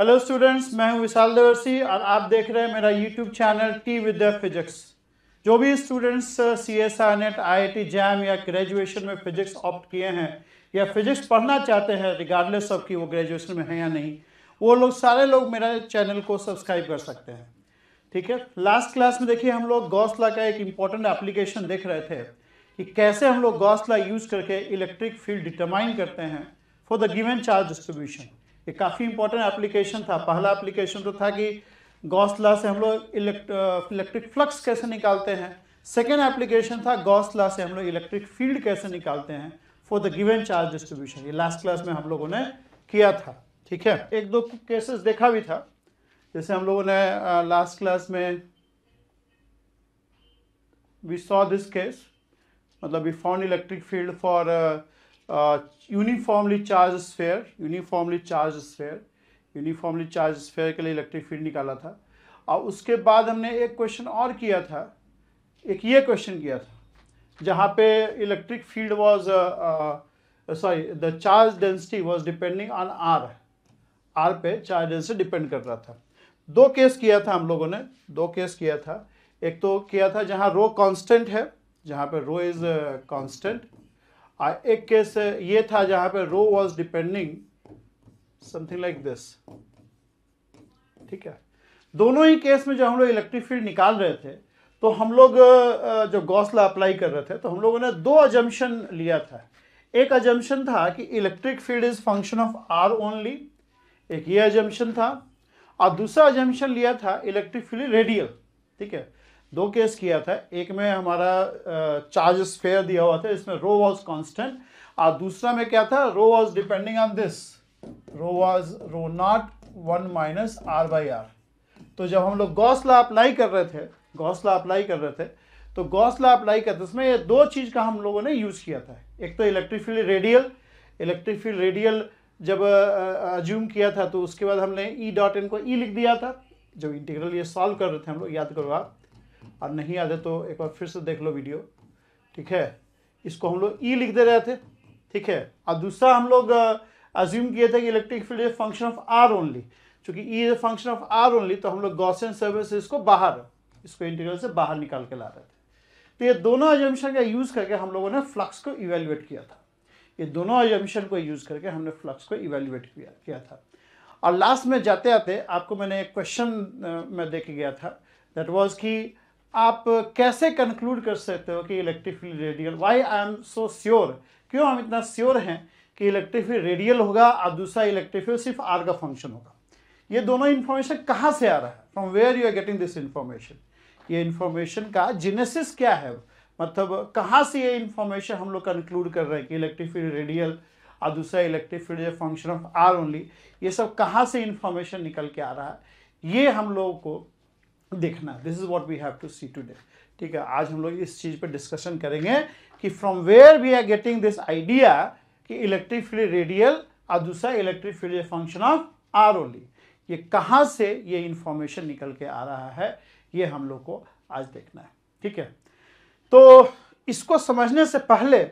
Hello students मैं हूं विशाल देवर्सी और आप देख रहे हैं मेरा YouTube channel Tea with Physics जो भी students C S R NET I I JAM या ग्रेजुएशन में फिजिक्स ऑप्ट किए हैं या फिजिक्स पढ़ना चाहते हैं रिगार्डलेस ऑफ कि वो ग्रेजुएशन में है या नहीं वो लोग सारे लोग मेरा चैनल को सब्सक्राइब कर सकते हैं ठीक है लास्ट क्लास में देखिए हम लोग गौसला का एक इम्पॉर्टेंट एप्लीकेशन देख रहे थे कि कैसे हम लोग गौसला यूज करके इलेक्ट्रिक फील्ड डिटरमाइन करते हैं for the given charge distribution ये काफ़ी इंपॉर्टेंट एप्लीकेशन था पहला एप्लीकेशन तो था कि गौसला से हम लोग इलेक्ट्रिक फ्लक्स कैसे निकालते हैं सेकेंड एप्लीकेशन था गौसला से हम लोग इलेक्ट्रिक फील्ड कैसे निकालते हैं for the given charge distribution ये लास्ट क्लास में हम लोगों ने किया था ठीक है एक दो केसेस देखा भी था जैसे हम लोगों ने लास्ट क्लास में वी सॉ दिस केस मतलब we found electric field for uniformly charged sphere uniformly charged sphere uniformly charged sphere के लिए इलेक्ट्रिक फील्ड निकाला था और उसके बाद हमने एक क्वेश्चन और किया था एक ये क्वेश्चन किया था जहाँ पे electric field was sorry the charge density was depending on r r पे चार्ज डेंसिटी डिपेंड कर रहा था दो केस किया था हम लोगों ने दो केस किया था एक तो किया था जहाँ रो कांस्टेंट है जहाँ पे रो इज कांस्टेंट एक केस ये था जहां पे rho was depending something like this ठीक है दोनों ही केस में जब हम लोग इलेक्ट्रिक फील्ड निकाल रहे थे तो हम लोग जो गौसला अप्लाई कर रहे थे तो हम लोगों ने दो अजम्पन लिया था एक अजम्पन था कि electric field is function of r only एक ये अजम्पन था और दूसरा अजम्पन लिया था इलेक्ट्रिक फील्ड रेडियल ठीक है दो केस किया था एक में हमारा चार्जेस फेयर दिया हुआ था इसमें रो वॉज कॉन्स्टेंट और दूसरा में क्या था rho was depending on this rho was rho naught one minus r by r तो जब हम लोग गौसला अप्लाई कर रहे थे गौसला अप्लाई कर रहे थे तो गौसला अप्लाई करते इसमें ये दो चीज़ का हम लोगों ने यूज़ किया था एक तो electric field radial electric field radial जब अज्यूम किया था तो उसके बाद हमने ई डॉट एन को ई e लिख दिया था जब इंटीग्रल ये सॉल्व कर रहे थे हम लोग याद करो आप और नहीं है तो एक बार फिर से देख लो वीडियो ठीक है इसको हम लोग ई e लिख दे रहे थे ठीक है और दूसरा हम लोग अज्यूम किए थे कि electric field is function of r only चूंकि E is function of r only तो हम लोग गॉसियन सर्विस इसको बाहर इसको इंटीग्रल से बाहर निकाल के ला रहे थे तो ये दोनों एजम्पन का यूज़ करके हम लोगों ने फ्लक्स को इवेल्युएट किया था ये दोनों एजम्पन को यूज़ करके हमने फ्लक्स को इवेल्युएट किया किया था और लास्ट में जाते आते आपको मैंने एक क्वेश्चन में देख गया था दैट वॉज कि आप कैसे कंक्लूड कर सकते हो कि electric field radial why I am so sure क्यों हम इतना श्योर हैं कि इलेक्ट्रिक फील्ड रेडियल होगा और दूसरा इलेक्ट्रिक फील्ड सिर्फ आर का फंक्शन होगा ये दोनों इन्फॉर्मेशन कहाँ से आ रहा है from where you are getting this information ये इन्फॉर्मेशन का जिनेसिस क्या है मतलब कहाँ से ये इन्फॉर्मेशन हम लोग कंक्लूड कर रहे हैं कि इलेक्ट्रिक फील्ड रेडियल और दूसरा electric field function of r only ये सब कहाँ से इन्फॉर्मेशन निकल के आ रहा है ये हम लोगों को देखना this is what we have to see too ठीक है आज हम लोग इस चीज़ पर डिस्कशन करेंगे कि from where we are getting this idea कि इलेक्ट्रिक फील्ड रेडियल और दूसरा electric field function of r only ये कहाँ से ये इन्फॉर्मेशन निकल के आ रहा है ये हम लोग को आज देखना है ठीक है तो इसको समझने से पहले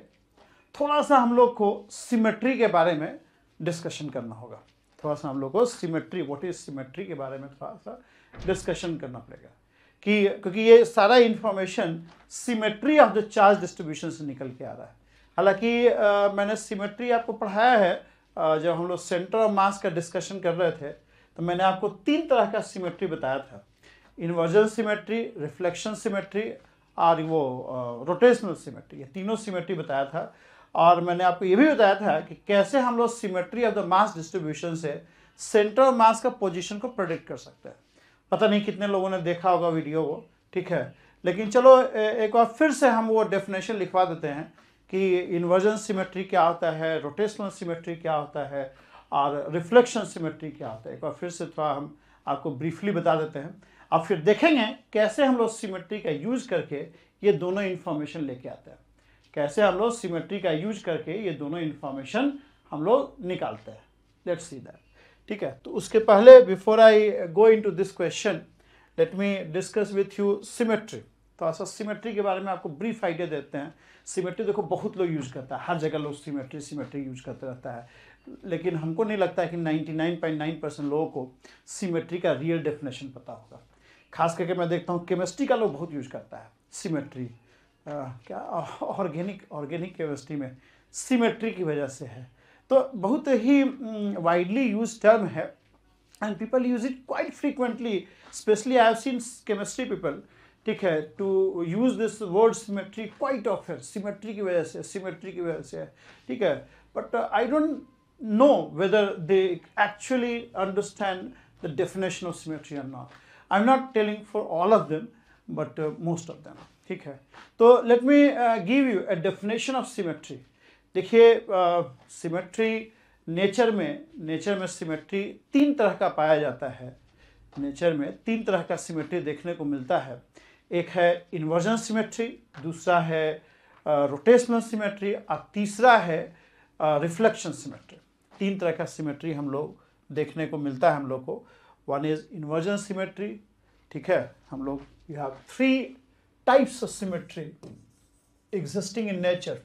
थोड़ा सा हम लोग को सिमेट्री के बारे में डिस्कशन करना होगा थोड़ा सा हम लोग को सिमेट्री वॉट इज सिमेट्री के बारे में थोड़ा सा डिस्कशन करना पड़ेगा कि क्योंकि ये सारा information symmetry of the charge distribution से निकल के आ रहा है हालांकि मैंने सिमेट्री आपको पढ़ाया है आ, जब हम लोग सेंटर ऑफ मास का डिस्कशन कर रहे थे तो मैंने आपको तीन तरह का सिमेट्री बताया था इन्वर्जन सिमेट्री रिफ्लेक्शन सिमेट्री और वो रोटेशनल सिमेट्री ये तीनों सिमेट्री बताया था और मैंने आपको ये भी बताया था कि कैसे हम लोग symmetry of the mass distribution से सेंटर ऑफ मास का पोजिशन को प्रोडिक्ट कर सकते हैं पता नहीं कितने लोगों ने देखा होगा वीडियो को ठीक है लेकिन चलो एक बार फिर से हम वो डेफिनेशन लिखवा देते हैं कि इन्वर्जन सिमेट्री क्या होता है रोटेशनल सिमेट्री क्या होता है और रिफ्लेक्शन सिमेट्री क्या होता है एक बार फिर से थोड़ा हम आपको ब्रीफली बता देते हैं अब फिर देखेंगे कैसे हम लोग सिमेट्री का यूज़ करके ये दोनों इन्फॉर्मेशन लेके आते हैं कैसे हम लोग सिमेट्री का यूज करके ये दोनों इन्फॉर्मेशन हम लोग निकालते हैं लेट्स सी दैट ठीक है तो उसके पहले before I go into this question let me discuss with you symmetry थोड़ा सा सिमेट्री के बारे में आपको ब्रीफ आइडिया देते हैं सिमेट्री देखो बहुत लोग यूज़ करता है हर जगह लोग सिमेट्री सिमेट्री यूज करते रहता है लेकिन हमको नहीं लगता है कि 99.9 परसेंट लोगों को सिमेट्री का रियल डेफिनेशन पता होगा खास करके मैं देखता हूँ केमिस्ट्री का लोग बहुत यूज़ करता है सिमेट्री क्या ऑर्गेनिक ऑर्गेनिक केमिस्ट्री में सिमेट्री की वजह से है तो बहुत ही वाइडली यूज टर्म है and people use it quite frequently specially I have seen chemistry people ठीक है to use this word symmetry quite of है सिमेट्री की वजह से सिमेट्री की वजह से ठीक है but I don't know whether they actually understand the definition of symmetry or not I am not telling for all of them but most of them ठीक है तो let me give you a definition of symmetry देखिए symmetry nature में nature में symmetry तीन तरह का पाया जाता है नेचर में तीन तरह का सिमेट्री देखने को मिलता है एक है इन्वर्जन सिमेट्री दूसरा है रोटेशनल सिमेट्री और तीसरा है रिफ्लेक्शन सिमेट्री तीन तरह का सिमेट्री हम लोग देखने को मिलता है हम लोग को वन इज इन्वर्जन सिमेट्री ठीक है हम लोग you have three types of symmetry existing in nature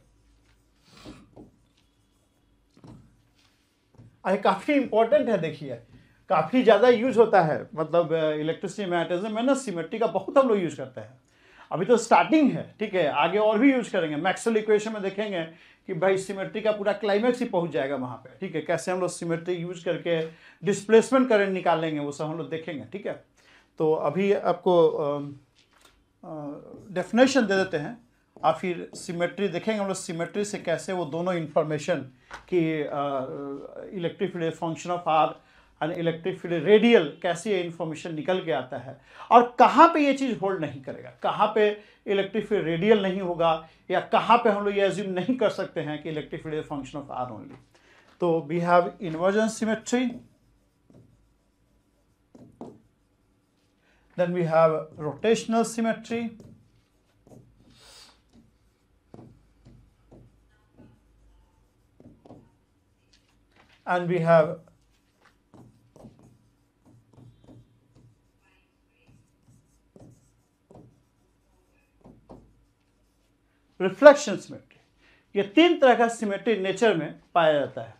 अरे काफ़ी इंपॉर्टेंट है देखिए काफ़ी ज़्यादा यूज होता है मतलब इलेक्ट्रिसिटी मैटेरियल में ना सिमेट्री का बहुत हम लोग यूज़ करते हैं अभी तो स्टार्टिंग है ठीक है आगे और भी यूज करेंगे मैक्सल इक्वेशन में देखेंगे कि भाई सिमेट्री का पूरा क्लाइमैक्स ही पहुंच जाएगा वहाँ पे ठीक है कैसे हम लोग सिमेट्री यूज करके डिस्प्लेसमेंट करेंट निकालेंगे वो सब हम लोग देखेंगे ठीक है तो अभी आपको डेफिनेशन दे देते हैं और फिर सिमेट्री देखेंगे हम लोग सिमेट्री से कैसे वो दोनों इन्फॉर्मेशन कि electric field function of r and electric field radial कैसे ये इन्फॉर्मेशन निकल के आता है और कहाँ पे ये चीज़ होल्ड नहीं करेगा कहाँ पे इलेक्ट्रिक फील्ड रेडियल नहीं होगा या कहाँ पे हम लोग ये एज्यूम नहीं कर सकते हैं कि electric field function of r only तो we have inversion symmetry then we have rotational symmetry and we have reflection symmetry ये तीन तरह का सिमेट्री नेचर में पाया जाता है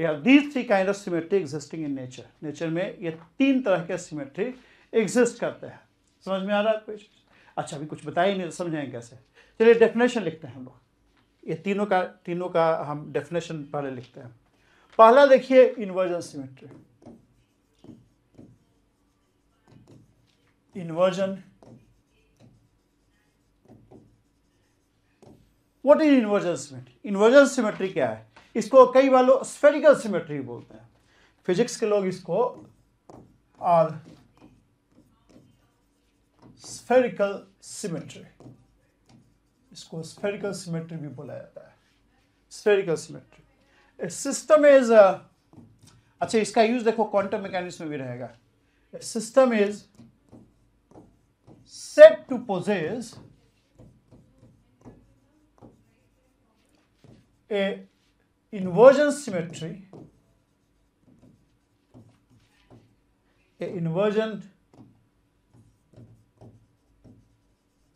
ये have these three kind of symmetry existing in nature nature में ये तीन तरह के सिमेट्री एग्जिस्ट करते हैं समझ में आ रहा है कुछ अच्छा अभी कुछ बताया नहीं तो समझाएंगे कैसे चलिए डेफिनेशन लिखते हैं हम लोग ये तीनों का तीनों का हम डेफिनेशन पहले लिखते हैं पहला देखिए inversion symmetry inversion what is inversion symmetry inversion symmetry क्या है इसको कई बार लोग स्फेरिकल सिमेट्री बोलते हैं फिजिक्स के लोग इसको आर स्फेरिकल सिमेट्री इसको स्फेरिकल सिमेट्री भी बोला जाता है स्फेरिकल सिमेट्री सिस्टम इज अच्छा इसका यूज देखो क्वांटम मैकेनिक्स में भी रहेगा system is set to possess a inversion symmetry a inversion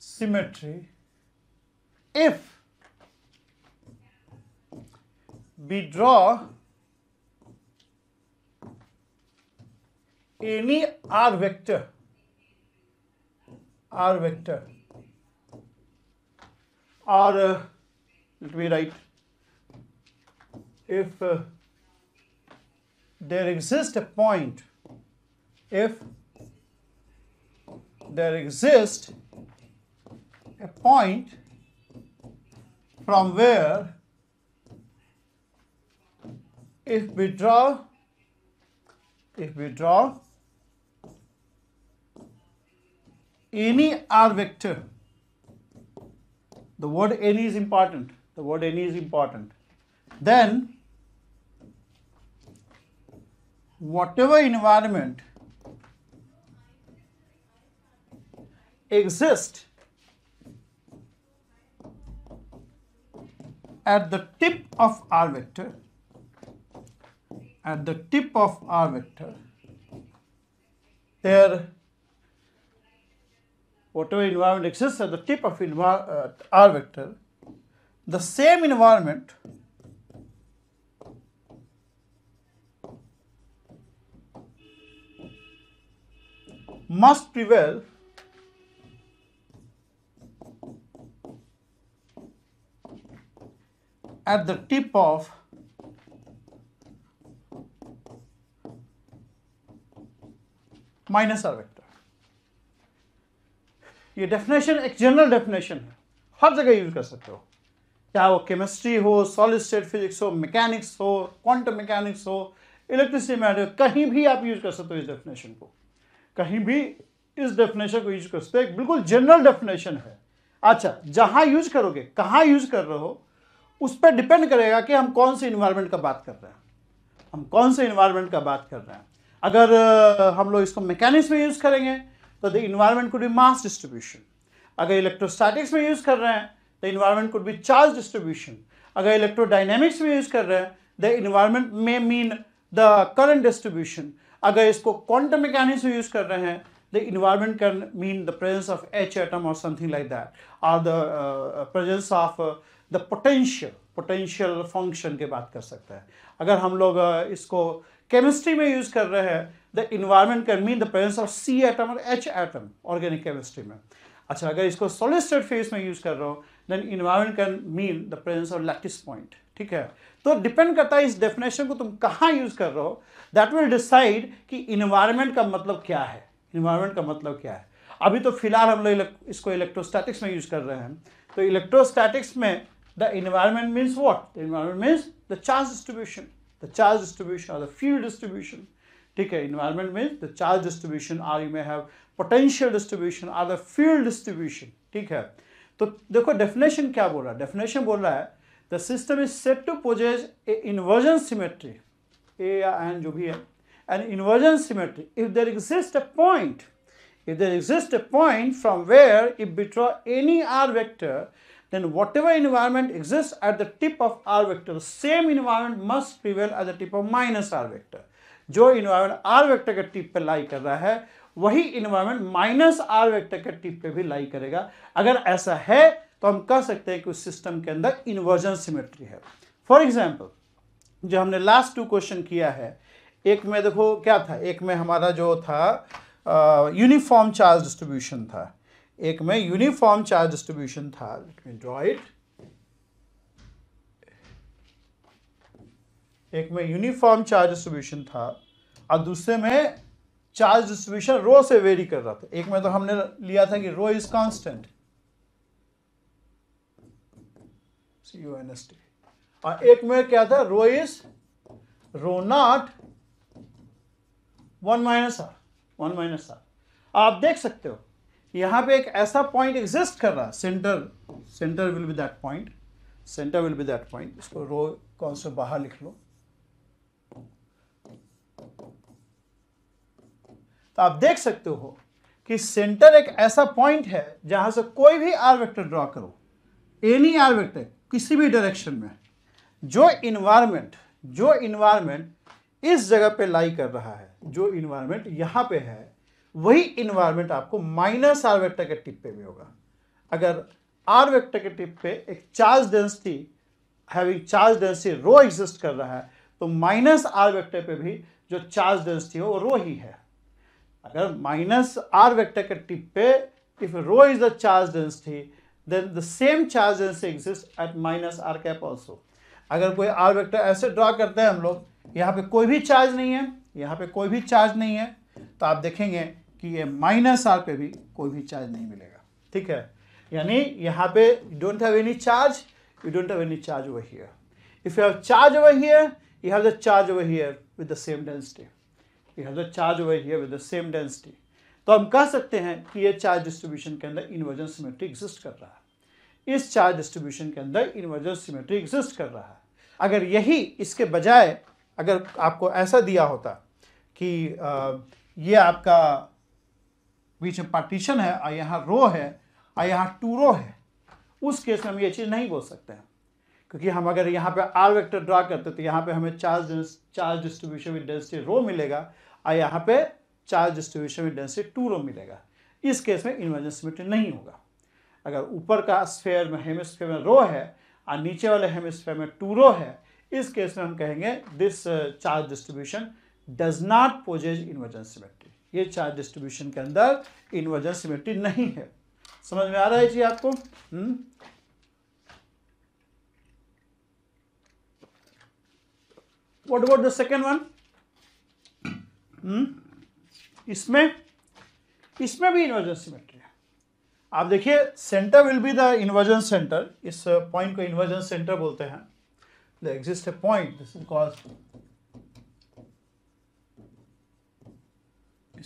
symmetry if we draw any r vector r vector r uh, let me write if uh, there exists a point if there exists a point from where if we draw if we draw any r vector the word any is important the word any is important then whatever environment exists at the tip of r vector at the tip of r vector, there whatever environment exists at the tip of uh, r vector, the same environment must prevail at the tip of minus r vector ये definition एक general definition है हर जगह use कर सकते हो चाहे वो केमिस्ट्री हो सॉलिड स्टेट फिजिक्स हो मैकेनिक्स हो क्वांटम मैकेनिक्स हो इलेक्ट्रिसिटी मैटर कहीं भी आप यूज कर सकते हो इस डेफिनेशन को कहीं भी इस डेफिनेशन को यूज कर सकते हो बिल्कुल जनरल डेफिनेशन है अच्छा जहाँ यूज करोगे कहाँ यूज कर रहे हो उस पर डिपेंड करेगा कि हम कौन से इन्वायरमेंट का बात कर रहे हैं हम कौन से इन्वायरमेंट का बात कर रहे हैं अगर हम लोग इसको मैकेनिक्स में यूज़ करेंगे तो the environment could be mass distribution अगर इलेक्ट्रोस्टैटिक्स में यूज़ कर रहे हैं the environment could be charge distribution अगर इलेक्ट्रोडाइनेमिक्स में यूज़ कर रहे हैं द इन्वायरमेंट में मीन द करंट डिस्ट्रीब्यूशन अगर इसको क्वांटम मैकेनिक्स में यूज़ कर रहे हैं the environment can mean the presence of H atom और समथिंग लाइक दैट और the presence of the potential potential function की बात कर सकते हैं अगर हम लोग इसको केमिस्ट्री में यूज कर रहे हैं the environment can mean the presence of C atom और एच एटम ऑर्गेनिक केमिस्ट्री में अच्छा अगर इसको सोलिड स्टेट फेज में यूज कर रहा हूँ then environment can mean the presence of lattice point ठीक है तो डिपेंड करता है इस डेफिनेशन को तुम कहाँ यूज कर रहे हो दैट विल डिसाइड कि इन्वायरमेंट का मतलब क्या है इन्वायरमेंट का मतलब क्या है अभी तो फिलहाल हम लोग इसको इलेक्ट्रोस्टैटिक्स में यूज कर रहे हैं तो इलेक्ट्रोस्टैटिक्स में the environment means what the environment means the charge distribution the charge distribution और द फील्ड डिस्ट्रीब्यूशन ठीक है इन्वायरमेंट में the charge distribution or you may have potential distribution or the field distribution ठीक है तो देखो definition क्या बोल रहा है डेफिनेशन बोल रहा है the system is set to possess a inversion symmetry a या एन जो भी है an inversion symmetry if there exist a point if there exist a point from where if we draw any r vector then whatever environment exists at the tip of r vector, same environment must prevail at the tip of minus r vector. जो environment r vector के tip पे lie कर रहा है वही environment minus r vector के tip पे भी लाई करेगा अगर ऐसा है तो हम कह सकते हैं कि उस सिस्टम के अंदर इन्वर्जन सिमेट्री है फॉर एग्जाम्पल जो हमने लास्ट टू क्वेश्चन किया है एक में देखो क्या था एक में हमारा जो था यूनिफॉर्म चार्ज डिस्ट्रीब्यूशन था एक में यूनिफॉर्म चार्ज डिस्ट्रीब्यूशन था लेट मी ड्रॉ इट एक में यूनिफॉर्म चार्ज डिस्ट्रीब्यूशन था और दूसरे में चार्ज डिस्ट्रीब्यूशन रो से वेरी कर रहा था एक में तो हमने लिया था कि rho is constant C U N S T और एक में क्या था rho is rho naught one minus r one minus r आप देख सकते हो यहां पे एक ऐसा पॉइंट एग्जिस्ट कर रहा है centre centre will be that point centre will be that point इसको रो कौन से बाहर लिख लो तो आप देख सकते हो कि सेंटर एक ऐसा पॉइंट है जहां से कोई भी आर वेक्टर ड्रॉ करो एनी आर वेक्टर किसी भी डायरेक्शन में जो इन्वायरमेंट जो इन्वायरमेंट इस जगह पे लाई कर रहा है जो इन्वायरमेंट यहां पे है वही इन्वायरमेंट आपको माइनस आर वेक्टर के टिप पे भी होगा अगर आर वेक्टर के टिप पे एक charge density having charge density rho exist कर रहा है तो माइनस आर वेक्टर पे भी जो चार्ज डेंसिटी हो वो रो ही है अगर माइनस आर वेक्टर के टिप पे if rho is the charge density then the same charge density exist at minus r cap also अगर कोई आर वेक्टर ऐसे ड्रा करते हैं हम लोग यहाँ पे कोई भी चार्ज नहीं है यहाँ पे कोई भी चार्ज नहीं है तो आप देखेंगे कि ये माइनस आर पे भी कोई भी चार्ज नहीं मिलेगा ठीक है यानी यहाँ पे you don't have any charge you don't have any charge over here if you have charge over here you have the charge over here with the same density you have the charge over here with the same density तो हम कह सकते हैं कि ये charge distribution के अंदर inversion symmetry exist कर रहा है इस चार्ज डिस्ट्रीब्यूशन के अंदर इन्वर्जन सिमेट्री एग्जिस्ट कर रहा है अगर यही इसके बजाय अगर आपको ऐसा दिया होता कि ये आपका बीच में पार्टीशन है और यहाँ रो है और यहाँ टू रो है उस केस में हम ये चीज़ नहीं बोल सकते हैं क्योंकि हम अगर यहाँ पे आर वेक्टर ड्रा करते तो यहाँ पे हमें charge charge distribution with density rho मिलेगा और यहाँ पे charge distribution with density two rho मिलेगा इस केस में इन्वर्जन सिमेट्री नहीं होगा अगर ऊपर का स्फेयर में हेमस्फेयर में रो है और नीचे वाले हेमस्फेयर में टू रो है इस केस में हम कहेंगे this charge distribution does not possess inversion symmetry ये चार्ज डिस्ट्रीब्यूशन के अंदर इन्वर्जन सिमेट्री नहीं है समझ में आ रहा है जी आपको हुँ? हम्म। what about the second one हम्म। इसमें इसमें भी इन्वर्जन सिमेट्री है आप देखिए centre will be the inversion centre इस पॉइंट को इन्वर्जन सेंटर बोलते हैं the exist a point this is called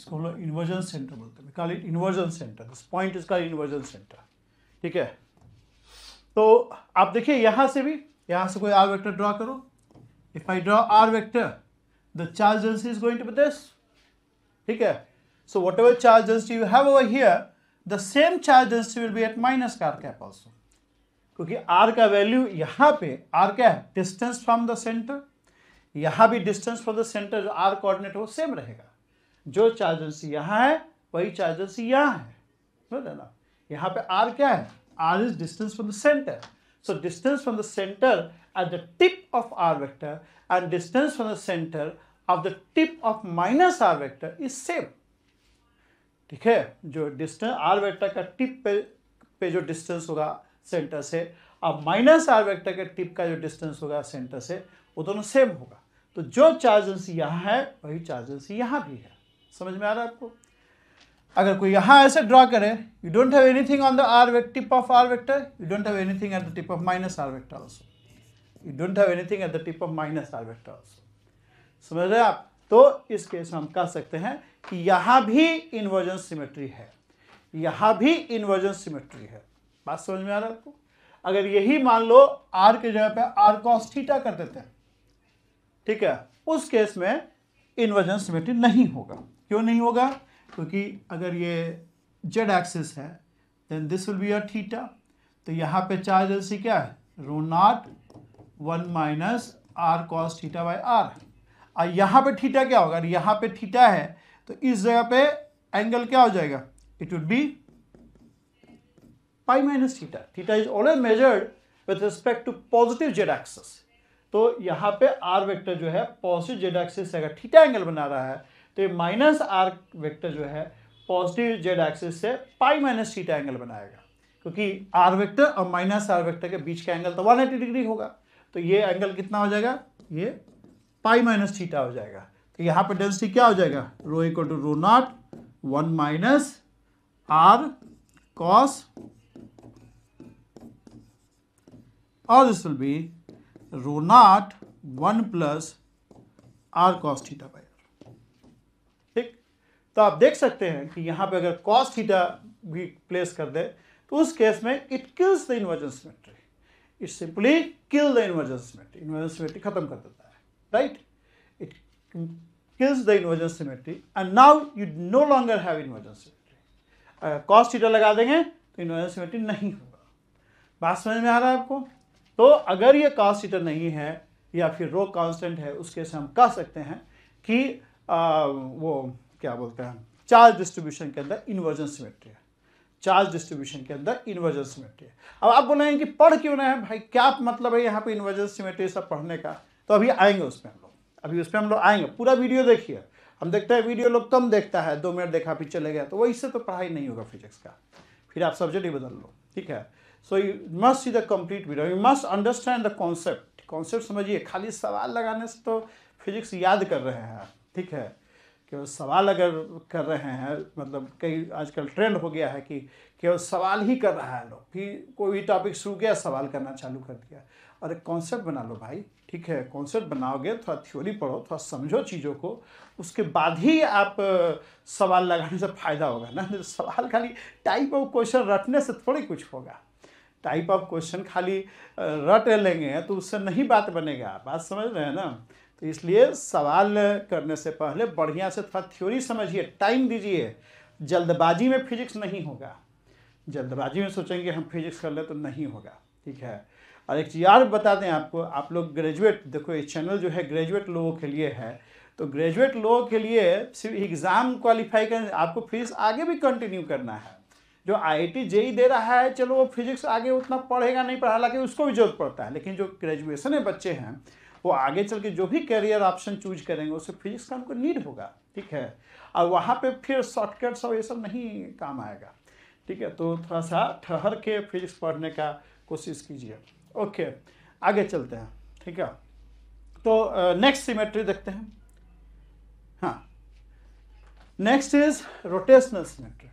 इसको हम लोग इन्वर्जन सेंटर बोलते हैं call it inversion centre this point is call inversion centre ठीक है तो आप देखिए यहां से भी यहां से कोई आर वेक्टर ड्रॉ करो if I draw r vector the charge density is going to be this ठीक है so whatever charge density you have over here the same charge density will be at minus r cap also क्योंकि r का value यहां पे r क्या है distance from the centre यहां भी distance from the centre r coordinate वो same रहेगा जो चार्जेस यहाँ है वही चार्जेस यहाँ है समझ ना यहाँ पे आर क्या है r is distance from the centre so distance from the centre at the tip of r vector and distance from the centre of the tip of minus r vector is same ठीक है जो distance r vector का tip पे पे जो distance होगा centre से अब माइनस आर वेक्टर के टिप का जो डिस्टेंस होगा सेंटर से वो दोनों सेम होगा तो जो चार्जेंसी यहाँ है वही चार्जेंसी यहाँ भी है समझ में आ रहा है आपको अगर कोई यहाँ ऐसे ड्रॉ करे you don't have anything on the r tip of r vector you don't have anything at the tip of minus r vector also you don't have anything at the tip of minus r vector also समझ रहे हैं आप तो इस case में हम कह सकते हैं कि यहाँ भी इन्वर्जन सिमेट्री है यहाँ भी इन्वर्जन सिमेट्री है बात समझ में आ रहा है आपको अगर यही मान लो आर के जगह पर आर कॉस थीटा कर देते हैं ठीक है उस केस में इन्वर्जन सिमेट्री नहीं होगा क्यों नहीं होगा क्योंकि अगर ये जेड एक्सिस है then this will be a theta तो यहाँ पे चार्ज एलसी क्या है rho naught one minus r cos theta by r और यहाँ पे थीटा क्या होगा अगर यहाँ पे थीटा है तो इस जगह पे एंगल क्या हो जाएगा it would be pi minus theta theta is always measured with respect to positive Z axis तो यहाँ पे आर वेक्टर जो है पॉजिटिव जेड एक्सिस अगर थीटा एंगल बना रहा है तो ये माइनस आर वेक्टर जो है पॉजिटिव जेड एक्सिस से पाई माइनस थीटा एंगल बनाएगा क्योंकि आर वेक्टर और माइनस आर वेक्टर के बीच का एंगल तो 180 डिग्री होगा तो ये एंगल कितना हो जाएगा ये पाई माइनस थीटा हो जाएगा तो यहाँ पर डेंसिटी क्या हो जाएगा rho equal to rho naught one minus r cos और this will be rho naught one plus r cos theta by तो आप देख सकते हैं कि यहाँ पे अगर कॉस थीटा भी प्लेस कर दे तो उस केस में it kills the inversion symmetry it simply kill the inversion symmetry inversion symmetry खत्म कर देता है right it kills the inversion symmetry and now you no longer have inversion symmetry अगर cos थीटा लगा देंगे तो इन्वर्जन सिमेट्री नहीं होगा बात समझ में आ रहा है आपको तो अगर ये cos थीटा नहीं है या फिर रो कांस्टेंट है उस केस हम कह सकते हैं कि आ, वो क्या बोलते हैं चार्ज डिस्ट्रीब्यूशन के अंदर इन्वर्जन सिमेट्री है चार्ज डिस्ट्रीब्यूशन के अंदर इन्वर्जन सिमेट्री है अब आप बोलेंगे कि पढ़ क्यों नहीं है भाई क्या मतलब है यहाँ पे इन्वर्जन सिमेट्री सब पढ़ने का तो अभी आएंगे उसमें हम लोग अभी उसमें हम लोग आएंगे पूरा वीडियो देखिए हम देखते हैं वीडियो लोग कम देखता है दो मिनट देखा फिर चले गया तो वही से तो पढ़ाई नहीं होगा फिजिक्स का फिर आप सब्जेक्ट ही बदल लो ठीक है so you must see the complete video you must understand the concept concept समझिए खाली सवाल लगाने से तो फिजिक्स याद कर रहे हैं ठीक है केवल सवाल अगर कर रहे हैं मतलब कई आजकल ट्रेंड हो गया है कि केवल सवाल ही कर रहा है लोग कि कोई भी टॉपिक शुरू किया सवाल करना चालू कर दिया और एक कॉन्सेप्ट बना लो भाई ठीक है कॉन्सेप्ट बनाओगे थोड़ा थ्योरी पढ़ो थोड़ा समझो चीज़ों को उसके बाद ही आप सवाल लगाने से फ़ायदा होगा ना सवाल खाली टाइप ऑफ क्वेश्चन रटने से थोड़ी कुछ होगा टाइप ऑफ क्वेश्चन खाली रट लेंगे तो उससे नहीं बात बनेगा बात समझ रहे हैं ना तो इसलिए सवाल करने से पहले बढ़िया से थोड़ा थ्योरी समझिए टाइम दीजिए जल्दबाजी में फिजिक्स नहीं होगा जल्दबाजी में सोचेंगे हम फिजिक्स कर ले तो नहीं होगा ठीक है और एक चीज़ यार बता दें आपको आप लोग ग्रेजुएट देखो ये चैनल जो है ग्रेजुएट लोगों के लिए है तो ग्रेजुएट लोगों के लिए सिर्फ एग्ज़ाम क्वालिफाई करें आपको फिजिक्स आगे भी कंटिन्यू करना है जो आई आई ही दे रहा है चलो वो फिजिक्स आगे उतना पढ़ेगा नहीं पढ़ा हालांकि उसको भी जरूरत पड़ता है लेकिन जो ग्रेजुएशन है बच्चे हैं वो आगे चल के जो भी करियर ऑप्शन चूज करेंगे उससे फिजिक्स का उनको नीड होगा ठीक है और वहाँ पे फिर शॉर्टकट्स और ये सब नहीं काम आएगा ठीक है तो थोड़ा सा ठहर के फिजिक्स पढ़ने का कोशिश कीजिए ओके आगे चलते हैं ठीक है तो नेक्स्ट सिमेट्री देखते हैं हाँ next is rotational symmetry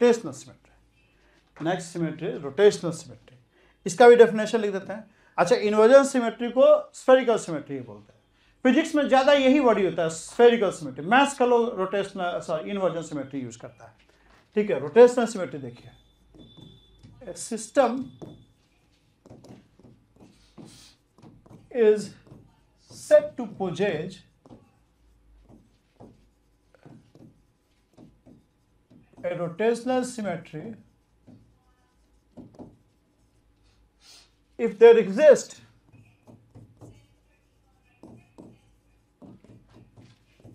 rotational symmetry next symmetry rotational symmetry इसका भी डेफिनेशन लिख देते हैं अच्छा इन्वर्जन सिमेट्री को स्फेरिकल सिमेट्री बोलते हैं फिजिक्स में ज़्यादा यही वर्ड होता है स्फेरिकल सिमेट्री मैथ्स का लोग rotational sorry inversion symmetry use करता है ठीक है रोटेशनल सिमेट्री देखिए system is set to possess a rotational symmetry if there exists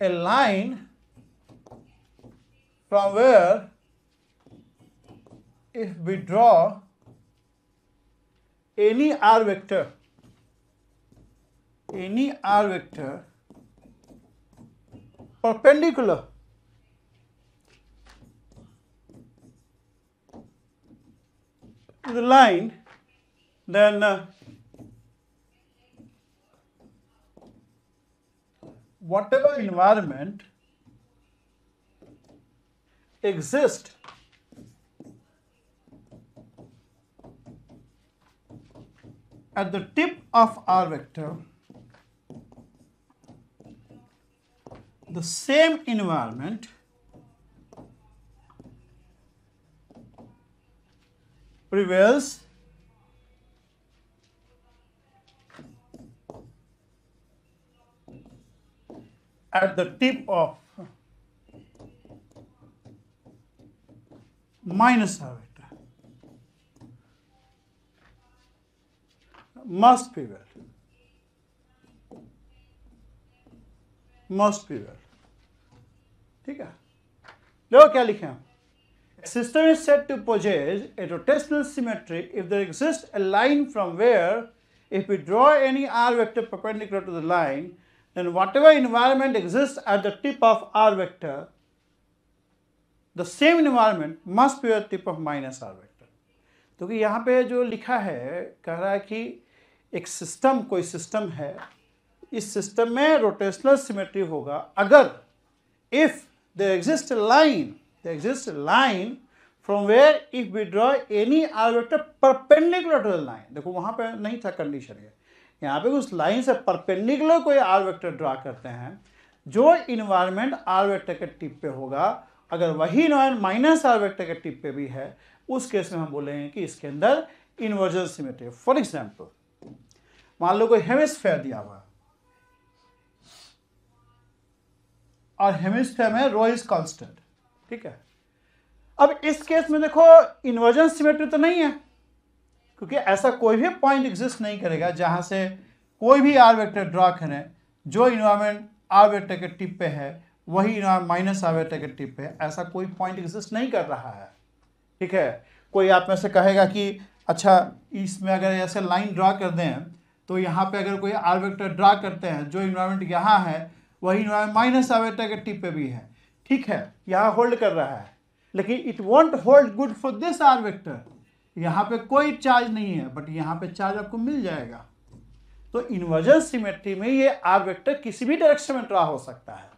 a line from where if we draw any r vector any r vector perpendicular the line, then uh, whatever environment exists at the tip of r vector, the same environment prevails at the tip of minus of must prevail must prevail ठीक है देखो क्या लिखे हैं? system is said to possess a rotational symmetry if there exists a line from where if we draw any r vector perpendicular to the line then whatever environment exists at the tip of r vector the same environment must be at tip of minus r vector क्योंकि yahan pe jo likha hai keh raha hai ki ek system koi system hai is system mein rotational symmetry hoga agar if there exists a line there exists a line from where if we draw any r vector perpendicular to the line देखो वहां पर नहीं था condition ये यहाँ पे उस line से परपेंडिकुलर कोई आर वेक्टर ड्रा करते हैं जो इन्वायरमेंट आर वेक्टर के टिप पे होगा अगर वही इन्वायरमेंट माइनस आर वेक्टर के टिप पे भी है उस केस में हम बोलेंगे कि इसके अंदर इन्वर्जन सिमेट्री फॉर एग्जाम्पल मान लो कोई हेमिस्फेयर दिया हुआ और हेमिस्फेयर में रो इज कॉन्स्टेंट ठीक है अब इस केस में देखो इन्वर्जन सिमेट्री तो नहीं है क्योंकि ऐसा कोई भी पॉइंट एग्जिस्ट नहीं करेगा जहाँ से कोई भी आर वेक्टर ड्रा करें जो इन्वायरमेंट आर वेक्टर के टिप पे है वही माइनस आर वेक्टर के टिप पे है ऐसा कोई पॉइंट एग्जिस्ट नहीं कर रहा है ठीक है कोई आप में से कहेगा कि अच्छा इसमें अगर ऐसे लाइन ड्रा कर दें तो यहाँ पे अगर कोई आर वेक्टर ड्रा करते हैं जो इन्वायरमेंट यहाँ है वही इन्वायरमेंट माइनस आर वेक्टर के टिप पे भी है ठीक है यहाँ होल्ड कर रहा है लेकिन it won't hold good for this r vector यहाँ पे कोई चार्ज नहीं है बट यहाँ पे चार्ज आपको मिल जाएगा तो इन्वर्जन सिमेट्री में ये आर वेक्टर किसी भी डायरेक्शन में ड्रा हो सकता है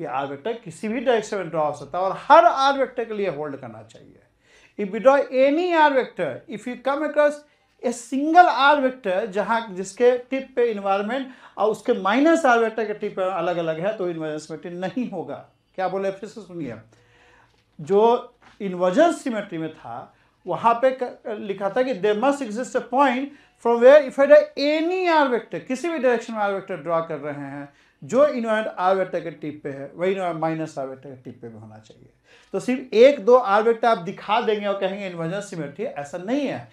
ये आर वेक्टर किसी भी डायरेक्शन में ड्रा हो सकता है और हर आर वेक्टर के लिए होल्ड करना चाहिए if you draw any r vector if you come across a single r vector जहाँ जिसके टिप पे इन्वायरमेंट और उसके माइनस आर वेक्टर के टिप अलग अलग है तो इन्वर्जन सिमेट्री नहीं होगा क्या बोले फिर से सुनिए जो इन्वर्जन सिमेट्री में था वहां पे लिखा था कि they must exist a point from where if add any r vector किसी भी डायरेक्शन में आर वेक्टर ड्रा कर रहे हैं जो इन्वर्ट आर वेक्टर के टिप पे है वही माइनस आर वेक्टर के टिप पे भी होना चाहिए तो सिर्फ एक दो आर वेक्टर आप दिखा देंगे और कहेंगे इन्वर्जन सिमेट्री ऐसा नहीं है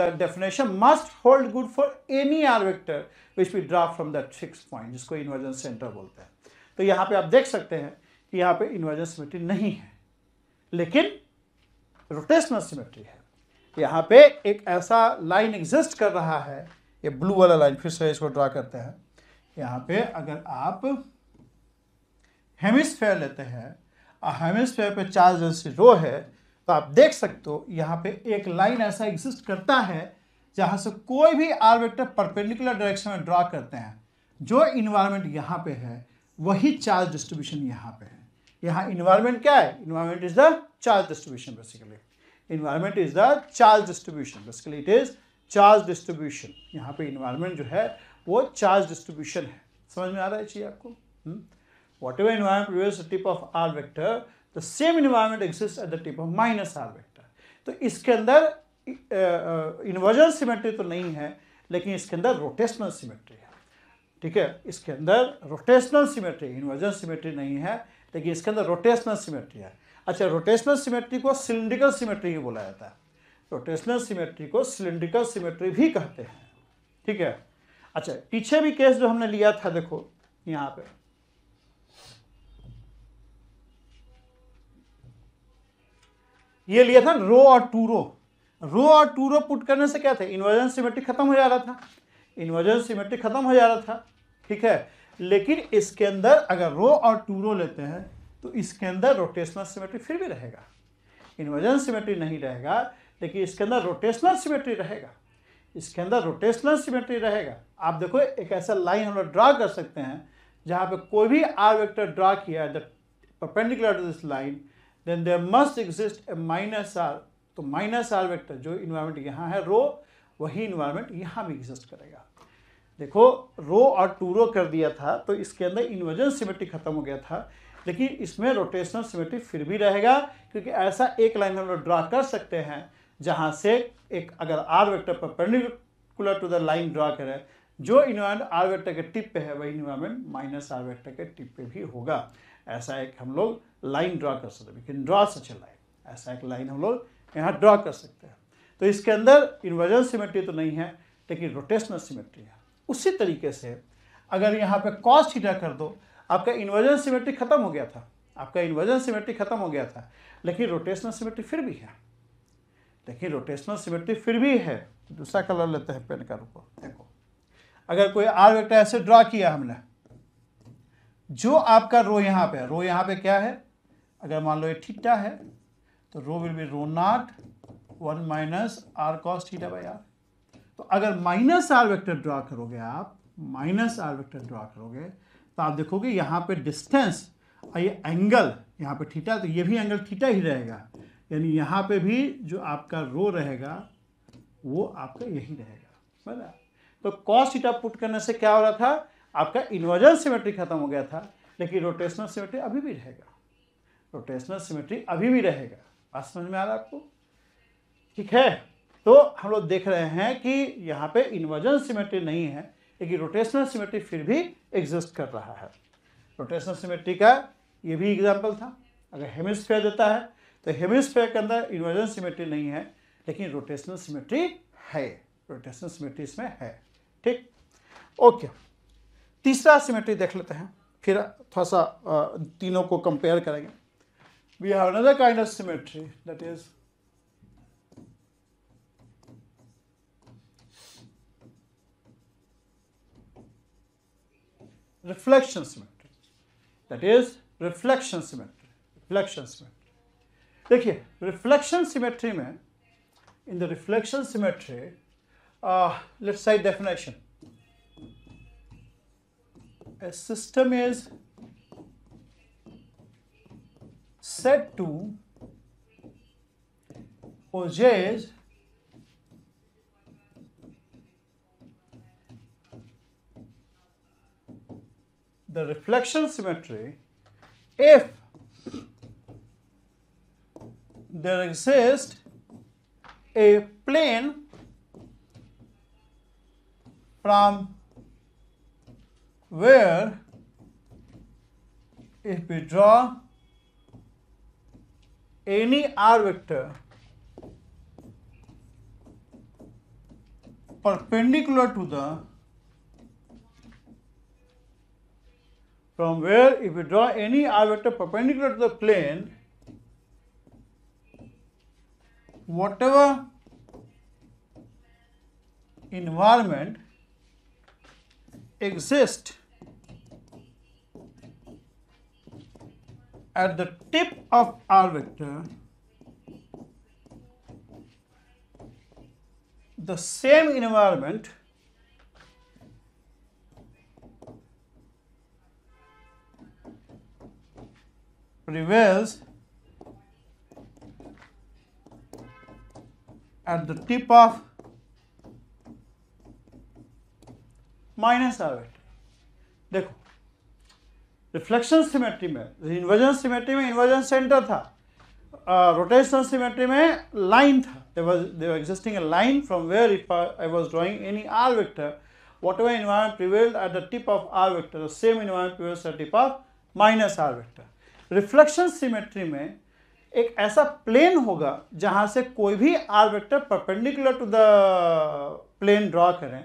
the definition must hold good for any r vector which we draw from that fix point जिसको इन्वर्जन सेंटर बोलते हैं तो यहाँ पे आप देख सकते हैं कि यहां पे इन्वर्जन सिमेट्री नहीं है लेकिन रोटेशनल सिमेट्री है यहां पे एक ऐसा लाइन एग्जिस्ट कर रहा है ये ब्लू वाला लाइन फिर से इसको ड्रा करते हैं यहां पे अगर आप हेमिस्फेयर लेते हैं और हेमिस्फेयर पे चार्ज जैसे रो है तो आप देख सकते हो यहां पे एक लाइन ऐसा एग्जिस्ट करता है जहां से कोई भी आर वेक्टर परपेंडिकुलर डायरेक्शन में ड्रा करते हैं जो इन्वायरमेंट यहां पे है वही चार्ज डिस्ट्रीब्यूशन यहां पे है यहाँ इन्वायरमेंट क्या है environment is the charge distribution basically environment is the charge distribution basically it is charge distribution यहाँ पे इन्वायरमेंट जो है वो चार्ज डिस्ट्रीब्यूशन है समझ में आ रहा है चाहिए आपको what ever environment previous tip of r vector the same environment exist at the tip of minus r vector तो इसके अंदर इन्वर्जन सिमेट्री तो नहीं है लेकिन इसके अंदर रोटेशनल सिमेट्री है ठीक है इसके अंदर रोटेशनल सिमेट्री इन्वर्जन सिमेट्री नहीं है देखिए इसके अंदर रोटेशनल सिमेट्री है अच्छा रोटेशनल सिमेट्री को सिलिंड्रिकल सिमेट्री ही बोला जाता है रोटेशनल सिमेट्री को सिलिंड्रिकल सिमेट्री भी कहते हैं ठीक है अच्छा पीछे भी केस जो हमने लिया था देखो यहाँ पे ये लिया था रो और टूरो रो और रो पुट करने से क्या था इन्वर्जन सिमेट्री खत्म हो जा रहा था इन्वर्जन सिमेट्री खत्म हो जा रहा था ठीक है लेकिन इसके अंदर अगर रो और टू रो लेते हैं तो इसके अंदर रोटेशनल सिमेट्री फिर भी रहेगा इन्वर्जन सिमेट्री नहीं रहेगा लेकिन इसके अंदर रोटेशनल सिमेट्री रहेगा इसके अंदर रोटेशनल सिमेट्री रहेगा आप देखो एक ऐसा लाइन हम लोग ड्रा कर सकते हैं जहाँ पे कोई भी आर वेक्टर ड्रा किया the perpendicular to this line then there must exist a minus r तो माइनस आर वेक्टर जो इन्वायरमेंट यहाँ है रो वही इन्वायरमेंट यहाँ भी एग्जिस्ट करेगा देखो रो और टू रो कर दिया था तो इसके अंदर इन्वर्जन सिमेट्री खत्म हो गया था लेकिन इसमें रोटेशनल सिमेट्री फिर भी रहेगा क्योंकि ऐसा एक लाइन हम लोग ड्रा कर सकते हैं जहाँ से एक अगर r vector perpendicular to the line draw करें जो इन्वायरमेंट आर वेक्टर के टिप पे है वही इन्वायरमेंट माइनस आर वेक्टर के टिप पे भी होगा ऐसा एक हम लोग लाइन ड्रा कर सकते हैं ड्रा सच ए लाइन ऐसा एक लाइन हम लोग यहाँ ड्रा कर सकते हैं तो इसके अंदर इन्वर्जन सिमेट्री तो नहीं है लेकिन रोटेशनल सिमेट्री है उसी तरीके से अगर यहाँ पे कॉस्ट थीटा कर दो आपका इन्वर्जन सिमेट्री खत्म हो गया था आपका इन्वर्जन सिमेट्री खत्म हो गया था लेकिन रोटेशनल सिमेट्री फिर भी है लेकिन रोटेशनल सिमेट्री फिर भी है दूसरा कलर लेते हैं पेन का रूप देखो अगर कोई आर वेक्टर ऐसे ड्रा किया हमने जो आपका रो यहाँ पे रो यहाँ पे क्या है अगर मान लो ये थीटा है तो rho will be rho naught one minus r cos theta by r तो अगर माइनस आर वेक्टर ड्रा करोगे आप माइनस आर वेक्टर ड्रा करोगे तो आप देखोगे यहाँ पे डिस्टेंस और ये एंगल यहाँ पे थीटा तो ये भी एंगल थीटा ही रहेगा यानी यहाँ पे भी जो आपका रो रहेगा वो आपका यही रहेगा बना तो कॉस थीटा पुट करने से क्या हो रहा था आपका इन्वर्जन सिमेट्री खत्म हो गया था लेकिन रोटेशनल सिमेट्री अभी भी रहेगा रोटेशनल सिमेट्री अभी भी रहेगा बात समझ में आ रहा है आपको ठीक है तो हम लोग देख रहे हैं कि यहाँ पे इन्वर्जन सिमेट्री तो नहीं है लेकिन रोटेशनल सिमेट्री फिर भी एग्जिस्ट कर रहा है रोटेशनल सिमेट्री का ये भी एग्जाम्पल था अगर हेमिस्फेयर देता है तो हेमिस्फेयर के अंदर इन्वर्जन सिमेट्री नहीं है लेकिन रोटेशनल सिमेट्री है रोटेशनल सिमेट्री इसमें है ठीक ओके तीसरा सिमेट्री देख लेते हैं फिर थोड़ा सा तीनों को कंपेयर करेंगे we have another kind of symmetry that is reflection symmetry. That is reflection symmetry. Reflection symmetry. देखिए रिफ्लेक्शन सिमेट्री में in the reflection symmetry let's say definition a system is said to possess the reflection symmetry if there exists a plane from where if we draw any r vector perpendicular to the from where if you draw any r vector perpendicular to the plane, whatever environment exists at the tip of r vector, the same environment prevails at the tip of minus r vector देखो reflection symmetry में inversion symmetry में inversion centre था rotation uh, symmetry में line था there existing line from where if I was drawing any r vector what ever environment prevailed at the tip of r vector the same environment prevails tip of minus r vector reflection symmetry में एक ऐसा plane होगा जहाँ से कोई भी r vector perpendicular to the plane draw करें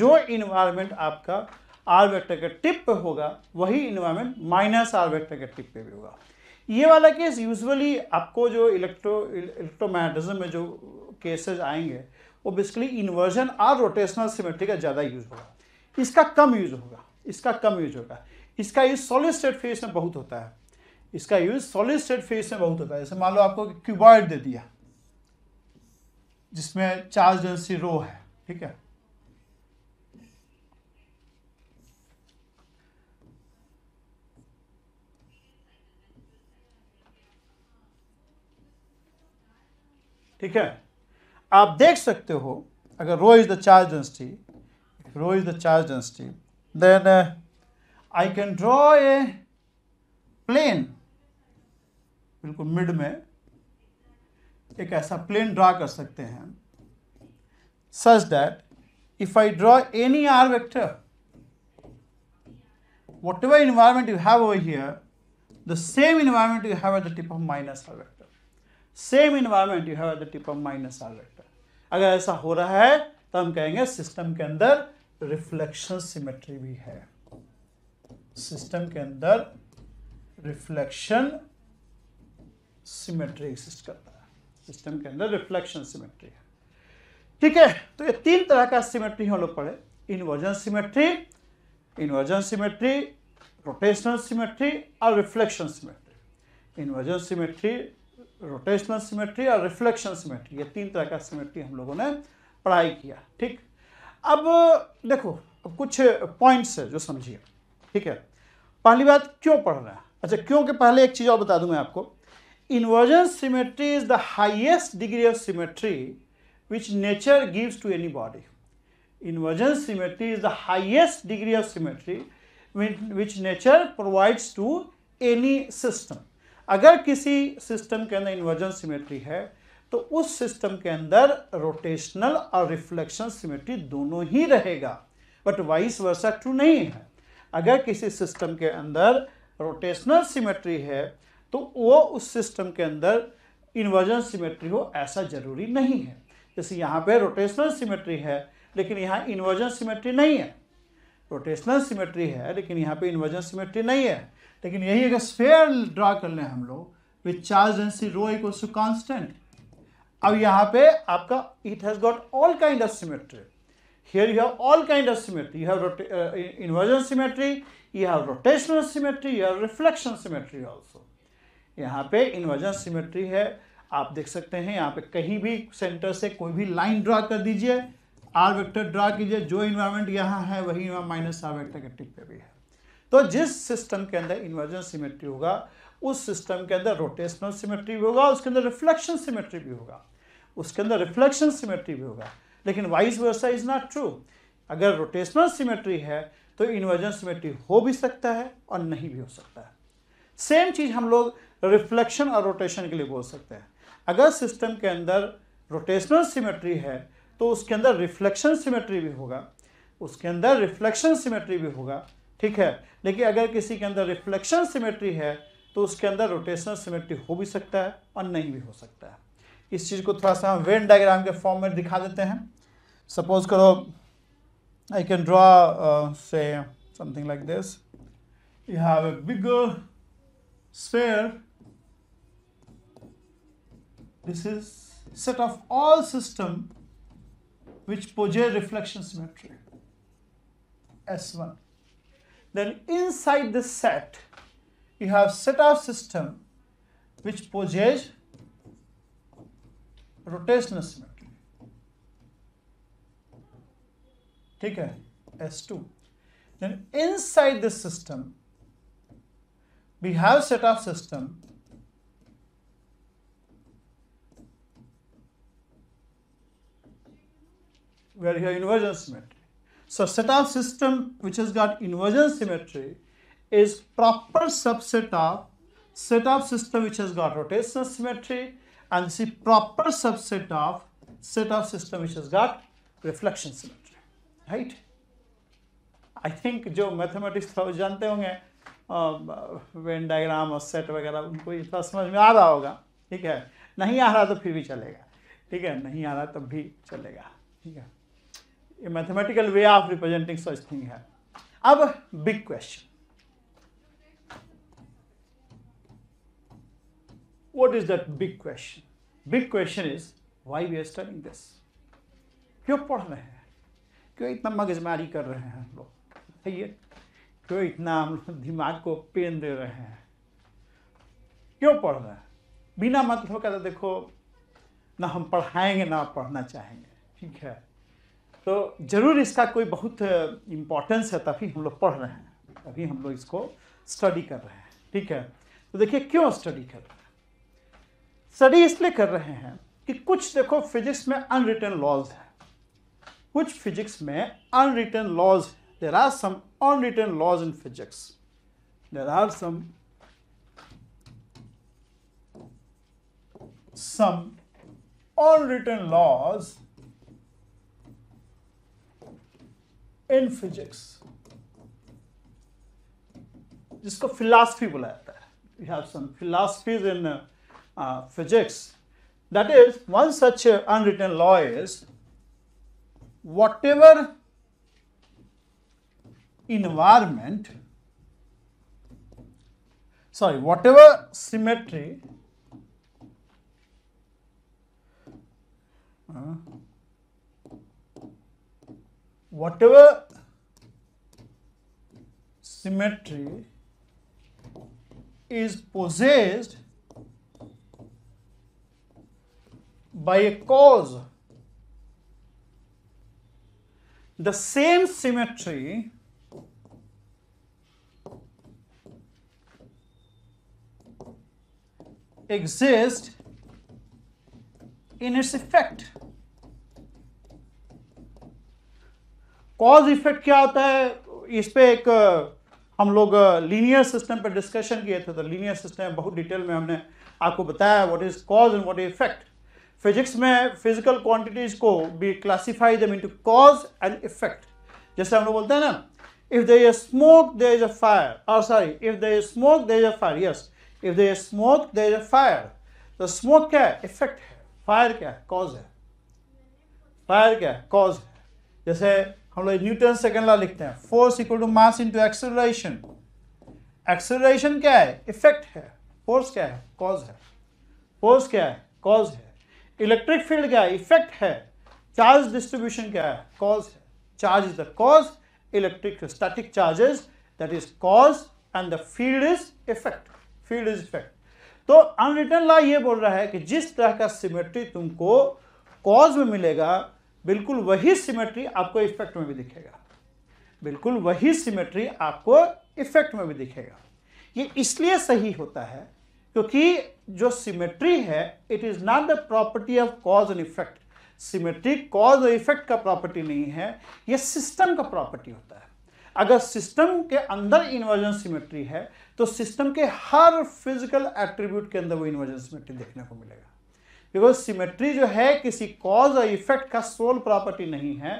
जो इन्वायरमेंट आपका आर वेक्टर के टिप पे होगा वही इन्वायरमेंट माइनस आर वेक्टर के टिप पे भी होगा ये वाला केस यूजुअली आपको जो इलेक्ट्रो इलेक्ट्रोमैग्नेटिज्म में जो केसेज आएंगे वो बेसिकली इन्वर्जन और रोटेशनल सिमेट्री का ज़्यादा यूज होगा इसका कम यूज होगा इसका कम यूज होगा इसका यूज सॉलिड स्टेट फेस में बहुत होता है इसका यूज सॉलिड स्टेट फेस में बहुत होता है जैसे मान लो आपको क्यूबॉइड दे दिया जिसमें चार्ज डेंसिटी रो है ठीक है ठीक है आप देख सकते हो अगर rho is the charge density rho is the charge density then I can draw a plane बिल्कुल मिड में एक ऐसा प्लेन ड्रा कर सकते हैं such that if I draw any r vector what ever environment you have over here the same environment you have at the tip of minus r vector same environment you have at the tip of minus r vector अगर ऐसा हो रहा है तो हम कहेंगे system के अंदर रिफ्लेक्शन सिमेट्री भी है सिस्टम के अंदर रिफ्लेक्शन सिमेट्री एग्जिस्ट करता है सिस्टम के अंदर रिफ्लेक्शन सिमेट्री है ठीक है तो ये तीन तरह का सिमेट्री हम लोग पढ़े inversion symmetry inversion symmetry rotational symmetry और reflection symmetry inversion symmetry rotational symmetry और रिफ्लेक्शन सिमेट्री ये तीन तरह का सिमेट्री हम लोगों ने पढ़ाई किया ठीक अब देखो अब कुछ पॉइंट्स है जो समझिए ठीक है पहली बात क्यों पढ़ रहे हैं अच्छा क्यों के पहले एक चीज़ और बता दूँ मैं आपको inversion symmetry is the highest degree of symmetry which nature gives to any body. Inversion symmetry is the highest degree of symmetry which nature provides to any system. अगर किसी सिस्टम के अंदर इन्वर्जन सिमेट्री है तो उस system के अंदर rotational और रिफ्लेक्शन सिमेट्री दोनों ही रहेगा बट वाइस वर्षा ट्रू नहीं है अगर किसी सिस्टम के अंदर रोटेशनल सिमेट्री है तो वो उस सिस्टम के अंदर इन्वर्जन सिमेट्री हो ऐसा जरूरी नहीं है जैसे यहाँ पे रोटेशनल सिमेट्री है लेकिन यहाँ इन्वर्जन सिमेट्री नहीं है रोटेशनल सिमेट्री है लेकिन यहाँ पे इन्वर्जन सिमेट्री नहीं है लेकिन यही अगर स्फेयर ड्रा कर लें हम लोग विथ चार्ज डेंसिटी रो एक टू अब यहाँ पे आपका it has got all kind of symmetry here you have all kind of symmetry you have inversion symmetry you have rotational symmetry you have reflection symmetry also यहाँ पे inversion symmetry है आप देख सकते हैं यहाँ पे कहीं भी सेंटर से कोई भी लाइन ड्रा कर दीजिए आर वेक्टर ड्रा कीजिए जो इन्वायरमेंट यहाँ है वही माइनस आर वेक्टर के टिक पे भी है तो जिस सिस्टम के अंदर इन्वर्जन सिमेट्री होगा उस सिस्टम के अंदर रोटेशनल सिमेट्री भी होगा उसके अंदर रिफ्लेक्शन सिमेट्री भी होगा उसके अंदर रिफ्लेक्शन सिमेट्री भी होगा लेकिन vice versa is not true अगर रोटेशनल सिमेट्री है तो इन्वर्जन सिमेट्री हो भी सकता है और नहीं भी हो सकता है सेम चीज़ हम लोग रिफ्लेक्शन और रोटेशन के लिए बोल सकते हैं अगर सिस्टम के अंदर रोटेशनल सिमेट्री है तो उसके अंदर रिफ्लेक्शन सिमेट्री भी होगा उसके अंदर रिफ्लेक्शन सिमेट्री भी होगा ठीक है लेकिन अगर किसी के अंदर रिफ्लेक्शन सिमेट्री है तो उसके अंदर रोटेशनल सिमेट्री हो भी सकता है और नहीं भी हो सकता है इस चीज़ को थोड़ा सा हम वेन डायग्राम के फॉर्म में दिखा देते हैं सपोज करो I can draw say something like this you have a big sphere this is set of all system which possess reflection symmetry S1 then inside this set you have set of system which possess rotational symmetry take a S2 then inside this system we have set of system where you have inversion symmetry. So set of system which has got inversion symmetry is proper subset of set of system which has got rotational symmetry and see proper subset of set of system which has got reflection symmetry. Right? I think जो mathematics जानते होंगे Venn diagram और set वगैरह उनको इतना समझ में आ रहा होगा ठीक है नहीं आ रहा तो फिर भी चलेगा ठीक है नहीं आ रहा तब भी चलेगा ठीक है ये mathematical way of representing such thing है अब big question what is that big question big question is why we are studying this क्यों पढ़ रहे हैं क्यों इतना मगजमारी कर रहे हैं हम लोग सही है तो इतना हम दिमाग को पेन दे रहे हैं क्यों पढ़ रहे हैं बिना मतलब का तो देखो ना हम पढ़ाएंगे ना पढ़ना चाहेंगे ठीक है तो ज़रूर इसका कोई बहुत इम्पोर्टेंस है तभी हम लोग पढ़ रहे हैं तभी हम लोग इसको स्टडी कर रहे हैं ठीक है तो देखिए क्यों स्टडी कर रहे हैं स्टडी इसलिए कर रहे हैं कि कुछ देखो फिजिक्स में अनरिटर्न लॉज है कुछ फिजिक्स में अनरिटर्न लॉज है there are some unwritten laws in physics. There are some some unwritten laws in physics. This is philosophy. We have some philosophies in uh, uh, physics. That is, one such uh, unwritten law is whatever environment sorry whatever symmetry uh, whatever symmetry is possessed by a cause the same symmetry exist in its effect cause effect क्या होता है इस पर एक हम लोग linear system पर discussion किए थे तो लीनियर सिस्टम बहुत डिटेल में हमने आपको बताया what is cause and what is effect physics में फिजिकल क्वांटिटीज को be classified them to cause and effect जैसे हम लोग बोलते हैं ना if they is smoke there is a fire और sorry if there is smoke there is a fire yes if there is smoke there is fire तो smoke क्या है इफेक्ट है फायर क्या है कॉज है फायर क्या है कॉज है जैसे हम लोग न्यूटन सेकेंड ला लिखते हैं force equal to mass into acceleration acceleration क्या है इफेक्ट है फोर्स क्या है कॉज है फोर्स क्या है कॉज है इलेक्ट्रिक फील्ड क्या है इफेक्ट है चार्ज डिस्ट्रीब्यूशन क्या है कॉज है charge is the cause electric static charges that is cause and the field is effect field is effect तो अनरिटर्न लॉ ये बोल रहा है कि जिस तरह का सिमेट्री तुमको कॉज में मिलेगा बिल्कुल वही सिमेट्री आपको इफेक्ट में भी दिखेगा बिल्कुल वही सिमेट्री आपको इफेक्ट में भी दिखेगा ये इसलिए सही होता है क्योंकि जो सिमेट्री है it is not the property of cause and effect symmetry cause और इफेक्ट का प्रॉपर्टी नहीं है ये सिस्टम का प्रॉपर्टी होता है अगर सिस्टम के अंदर इन्वर्जन सिमेट्री है तो सिस्टम के हर फिजिकल एट्रीब्यूट के अंदर वो इन्वर्जन सिमेट्री देखने को मिलेगा बिकॉज सिमेट्री जो है किसी कॉज और इफेक्ट का सोल प्रॉपर्टी नहीं है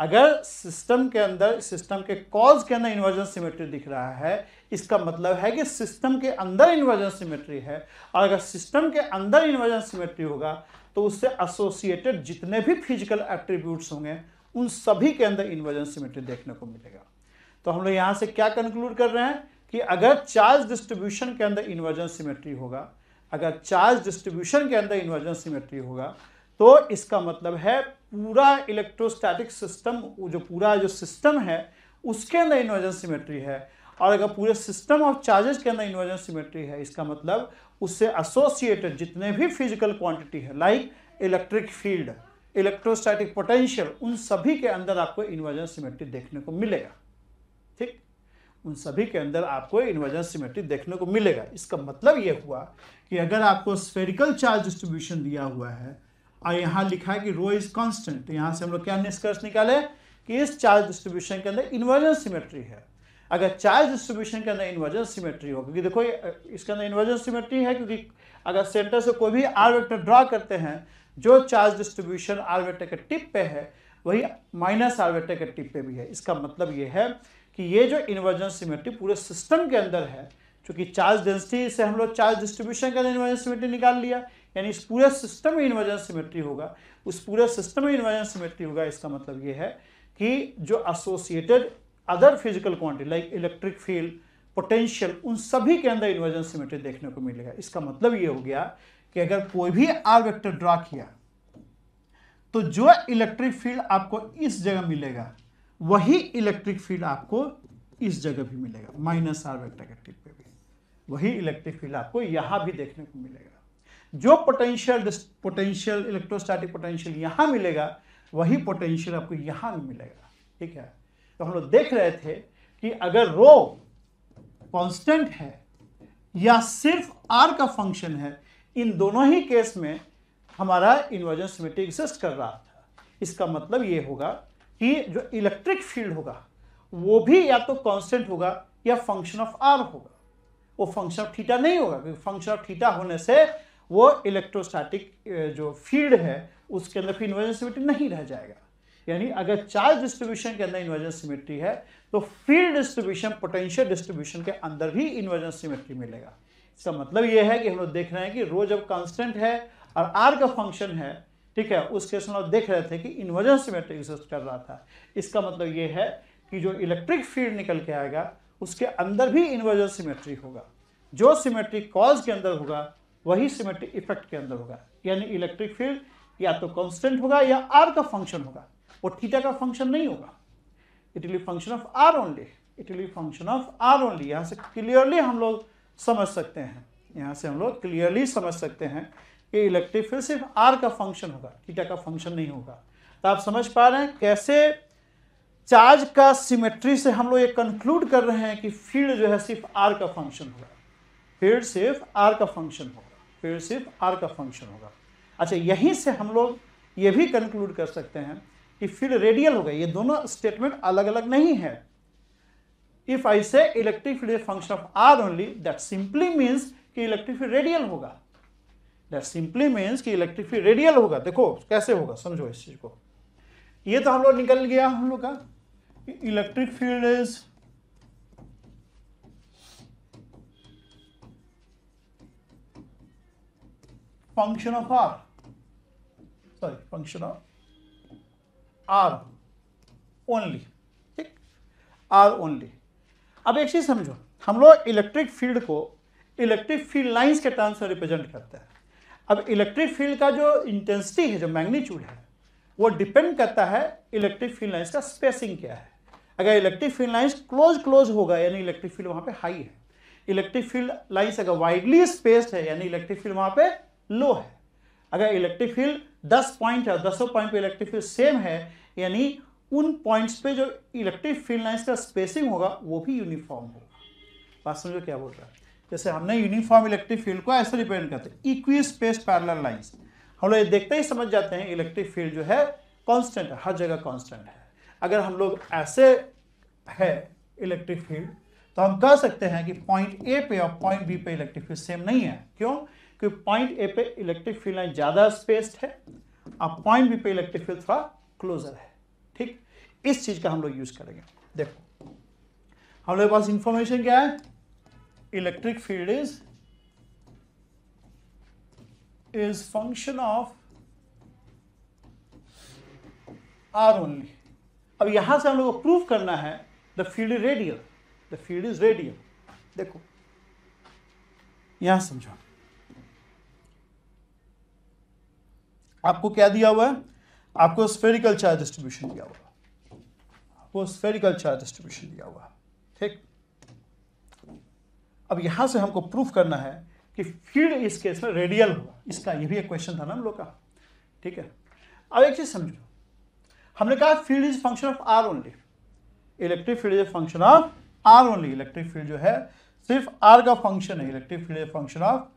अगर सिस्टम के अंदर सिस्टम के कॉज के अंदर इन्वर्जन सिमेट्री दिख रहा है इसका मतलब है कि सिस्टम के अंदर इन्वर्जन सिमेट्री है और अगर सिस्टम के अंदर इन्वर्जन सिमेट्री होगा तो उससे एसोसिएटेड जितने भी फिजिकल एट्रीब्यूट्स होंगे उन सभी के अंदर इन्वर्जन सिमेट्री देखने को मिलेगा तो हम लोग यहाँ से क्या कंक्लूड कर रहे हैं कि अगर चार्ज डिस्ट्रीब्यूशन के अंदर इन्वर्जन सिमेट्री होगा अगर चार्ज डिस्ट्रीब्यूशन के अंदर इन्वर्जन सिमेट्री होगा तो इसका मतलब है पूरा इलेक्ट्रोस्टैटिक सिस्टम जो पूरा जो सिस्टम है उसके अंदर इन्वर्जन सिमेट्री है और अगर पूरे सिस्टम ऑफ चार्जेस के अंदर इन्वर्जन सिमेट्री है इसका मतलब उससे एसोसिएटेड जितने भी फिजिकल क्वांटिटी है like electric field electrostatic potential उन सभी के अंदर आपको इन्वर्जन सिमेट्री देखने को मिलेगा ठीक उन सभी के अंदर आपको इन्वर्जन सिमेट्री देखने को मिलेगा इसका मतलब यह हुआ कि अगर आपको स्फेरिकल चार्ज डिस्ट्रीब्यूशन दिया हुआ है और यहाँ लिखा है कि रो इज कॉन्स्टेंट तो यहाँ से हम लोग क्या निष्कर्ष निकाले कि इस चार्ज डिस्ट्रीब्यूशन के अंदर इन्वर्जन सिमेट्री है अगर चार्ज डिस्ट्रीब्यूशन के अंदर इन्वर्जन सिमेट्री हो क्योंकि देखो इसके अंदर इन्वर्जन सिमेट्री है क्योंकि अगर सेंटर से कोई भी आर वेक्टर ड्रॉ करते हैं जो चार्ज डिस्ट्रीब्यूशन आर वेक्टर के टिप पे है वही माइनस आर वेक्टर के टिप पे भी है इसका मतलब ये है कि ये जो इन्वर्जन सिमेट्री पूरे सिस्टम के अंदर है क्योंकि चार्ज डेंसिटी से हम लोग चार्ज डिस्ट्रीब्यूशन के अंदर इन्वर्जन सिमेट्री निकाल लिया यानी इस पूरे सिस्टम में इन्वर्जन सिमेट्री होगा उस पूरे सिस्टम में इन्वर्जन सिमेट्री होगा इसका मतलब ये है कि जो associated other physical quantity like electric field potential उन सभी के अंदर इन्वर्जन सिमेट्री देखने को मिलेगा इसका मतलब ये हो गया कि अगर कोई भी आर वेक्टर ड्रा किया तो जो इलेक्ट्रिक फील्ड आपको इस जगह मिलेगा वही इलेक्ट्रिक फील्ड आपको इस जगह भी मिलेगा माइनस आर वेक्टर के टिप पे भी वही इलेक्ट्रिक फील्ड आपको यहाँ भी देखने को मिलेगा जो पोटेंशियल पोटेंशियल इलेक्ट्रोस्टैटिक पोटेंशियल यहाँ मिलेगा वही पोटेंशियल आपको यहाँ भी मिलेगा ठीक है तो हम लोग देख रहे थे कि अगर रो कॉन्स्टेंट है या सिर्फ आर का फंक्शन है इन दोनों ही केस में हमारा इन्वर्जन सिमेट्री एग्जिस्ट कर रहा था इसका मतलब ये होगा कि जो इलेक्ट्रिक फील्ड होगा वो भी या तो कांस्टेंट होगा या फंक्शन ऑफ आर होगा वो फंक्शन ऑफ थीटा नहीं होगा क्योंकि फंक्शन ऑफ थीटा होने से वो इलेक्ट्रोस्टैटिक जो फील्ड है उसके अंदर फिर इन्वर्जन सिमेट्री नहीं रह जाएगा यानी अगर चार्ज डिस्ट्रीब्यूशन के अंदर इन्वर्जन सिमेट्री है तो फील्ड डिस्ट्रीब्यूशन पोटेंशियल डिस्ट्रीब्यूशन के अंदर भी इन्वर्जन सिमेट्री मिलेगा इसका मतलब यह है कि हम लोग देख रहे हैं कि रो जब कॉन्स्टेंट है और आर का फंक्शन है ठीक है उस केस में देख रहे थे कि इन्वर्जन सिमेट्री एग्जिस्ट कर रहा था इसका मतलब ये है कि जो इलेक्ट्रिक फील्ड निकल के आएगा उसके अंदर भी इन्वर्जन सिमेट्री होगा जो सिमेट्रिक कॉज के अंदर होगा वही सिमेट्रिक इफेक्ट के अंदर होगा यानी इलेक्ट्रिक फील्ड या तो कॉन्स्टेंट होगा या आर का फंक्शन होगा वो थीटा का फंक्शन नहीं होगा it will function of r only it will function of r only यहाँ से क्लियरली हम लोग समझ सकते हैं यहाँ से हम लोग क्लियरली समझ सकते हैं ये इलेक्ट्रिक फील्ड सिर्फ आर का फंक्शन होगा थीटा का फंक्शन नहीं होगा तो आप समझ पा रहे हैं कैसे चार्ज का सिमेट्री से हम लोग ये कंक्लूड कर रहे हैं कि फील्ड जो है सिर्फ आर का फंक्शन होगा फील्ड सिर्फ आर का फंक्शन होगा फील्ड सिर्फ आर का फंक्शन होगा अच्छा यहीं से हम लोग ये भी कंक्लूड कर सकते हैं कि फील्ड रेडियल होगा ये दोनों स्टेटमेंट अलग अलग नहीं है if I say electric field function of r only that simply means कि इलेक्ट्रिक फील्ड रेडियल होगा दैट सिंपली मीन्स कि इलेक्ट्रिक फील्ड रेडियल होगा देखो कैसे होगा समझो इस चीज़ को ये तो हम लोग निकल गया हम लोग का electric field is function of r sorry function of r only ठीक आर ओनली अब एक चीज समझो हम लोग इलेक्ट्रिक फील्ड को इलेक्ट्रिक फील्ड लाइंस के टर्म्स में रिप्रेजेंट करते हैं अब इलेक्ट्रिक फील्ड का जो इंटेंसिटी है जो मैग्नीट्यूड है वो डिपेंड करता है इलेक्ट्रिक फील्ड लाइन्स का स्पेसिंग क्या है अगर electric field lines close close होगा यानी इलेक्ट्रिक फील्ड वहाँ पे हाई है इलेक्ट्रिक फील्ड लाइन्स अगर वाइडली स्पेस्ड है यानी इलेक्ट्रिक फील्ड वहाँ पे लो है अगर इलेक्ट्रिक फील्ड दस पॉइंट है दसों पॉइंट पे इलेक्ट्रिक फील्ड सेम है यानी उन पॉइंट्स पे जो इलेक्ट्रिक फील्ड लाइन्स का स्पेसिंग होगा वो भी यूनिफॉर्म होगा बात समझो क्या बोल रहा है जैसे हमने यूनिफॉर्म इलेक्ट्रिक फील्ड को ऐसे रिप्रेजेंट करते हैं इक्वी स्पेस पैरल लाइन्स हम लोग ये देखते ही समझ जाते हैं इलेक्ट्रिक फील्ड जो है कॉन्स्टेंट है हर जगह कॉन्स्टेंट है अगर हम लोग ऐसे है इलेक्ट्रिक फील्ड तो हम कह सकते हैं कि पॉइंट ए पे और पॉइंट बी पे इलेक्ट्रिक फील्ड सेम नहीं है क्यों क्योंकि पॉइंट ए पे इलेक्ट्रिक फील्ड लाइन ज़्यादा स्पेस्ड है और पॉइंट बी पे इलेक्ट्रिक फील्ड थोड़ा क्लोजर है ठीक इस चीज़ का हम लोग यूज़ करेंगे देखो हम लोग पास इंफॉर्मेशन क्या है electric field is is function of R only. अब यहां से हम लोग को karna करना है the field is radial the field is radial देखो यहां आपको क्या दिया हुआ है आपको स्फेरिकल चार्ज डिस्ट्रीब्यूशन दिया हुआ आपको स्फेरिकल चार्ज डिस्ट्रीब्यूशन दिया हुआ ठीक अब यहां से हमको प्रूफ करना है कि फील्ड इस केस में रेडियल होगा इसका ये भी एक क्वेश्चन था ना हम लोग का ठीक है अब एक चीज़ समझ लो हमने कहा field is function of r only electric field is function of r only electric field जो है सिर्फ आर का फंक्शन है electric field function of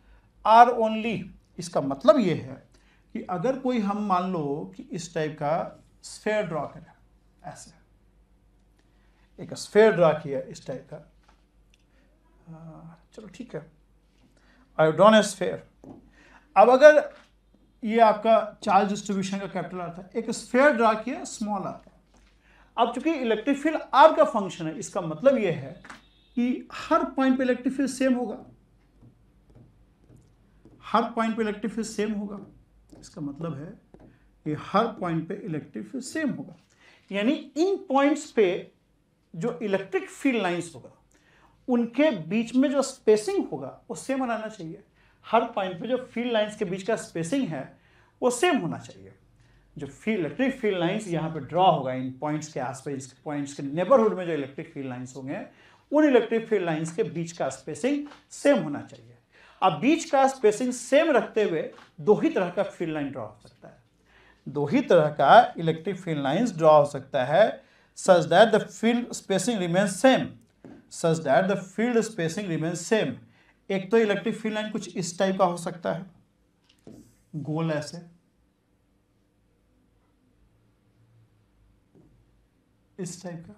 r only इसका मतलब यह है कि अगर कोई हम मान लो कि इस टाइप का स्फेयर ड्रॉ करें ऐसे एक स्फेयर ड्रॉ किया इस टाइप का हाँ, चलो ठीक है आयोडोन स्फेयर अब अगर ये आपका चार्ज डिस्ट्रीब्यूशन का कैपिटल आर था एक स्फेयर ड्रा किया स्मॉल आर अब चूंकि इलेक्ट्रिक फील्ड आर का फंक्शन है इसका मतलब यह है कि हर पॉइंट पे इलेक्ट्रिक फील्ड सेम होगा हर पॉइंट पे इलेक्ट्रिक फील्ड सेम होगा इसका मतलब है कि हर पॉइंट पे इलेक्ट्रिक फील्ड सेम होगा यानी इन पॉइंट्स पे जो इलेक्ट्रिक फील्ड लाइंस होगा उनके बीच में जो स्पेसिंग होगा वो सेम बनाना चाहिए हर पॉइंट पे जो फील्ड लाइंस के बीच का स्पेसिंग है वो सेम होना चाहिए जो फील्ड इलेक्ट्रिक फील्ड लाइंस यहाँ पे ड्रॉ होगा इन पॉइंट्स के आसपास पॉइंट्स के नेबरहुड में जो इलेक्ट्रिक फील्ड लाइंस होंगे उन इलेक्ट्रिक फील्ड लाइंस के बीच का स्पेसिंग सेम होना चाहिए अब बीच का स्पेसिंग सेम रखते हुए दो ही तरह का फील्ड लाइन ड्रॉ हो सकता है दो ही तरह का इलेक्ट्रिक फील्ड लाइन्स ड्रॉ हो सकता है such that the field spacing remains same such that the field spacing remain same एक तो इलेक्ट्रिक फील्ड लाइन कुछ इस टाइप का हो सकता है गोल ऐसे इस टाइप का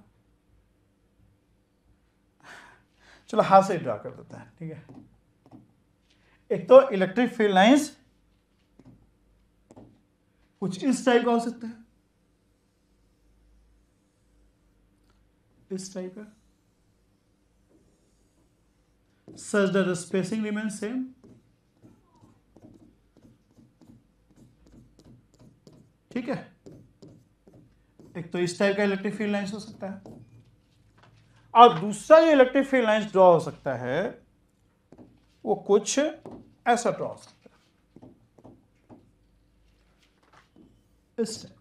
चलो हाथ से ड्रा कर देते हैं ठीक है एक तो इलेक्ट्रिक फील्ड लाइंस कुछ इस टाइप का हो सकता है इस टाइप का such that the spacing remains same ठीक है एक तो इस टाइप का इलेक्ट्रिक फील्ड लाइंस हो सकता है और दूसरा जो इलेक्ट्रिक फील्ड लाइंस ड्रॉ हो सकता है वो कुछ ऐसा ड्रॉ हो सकता है इस टाइप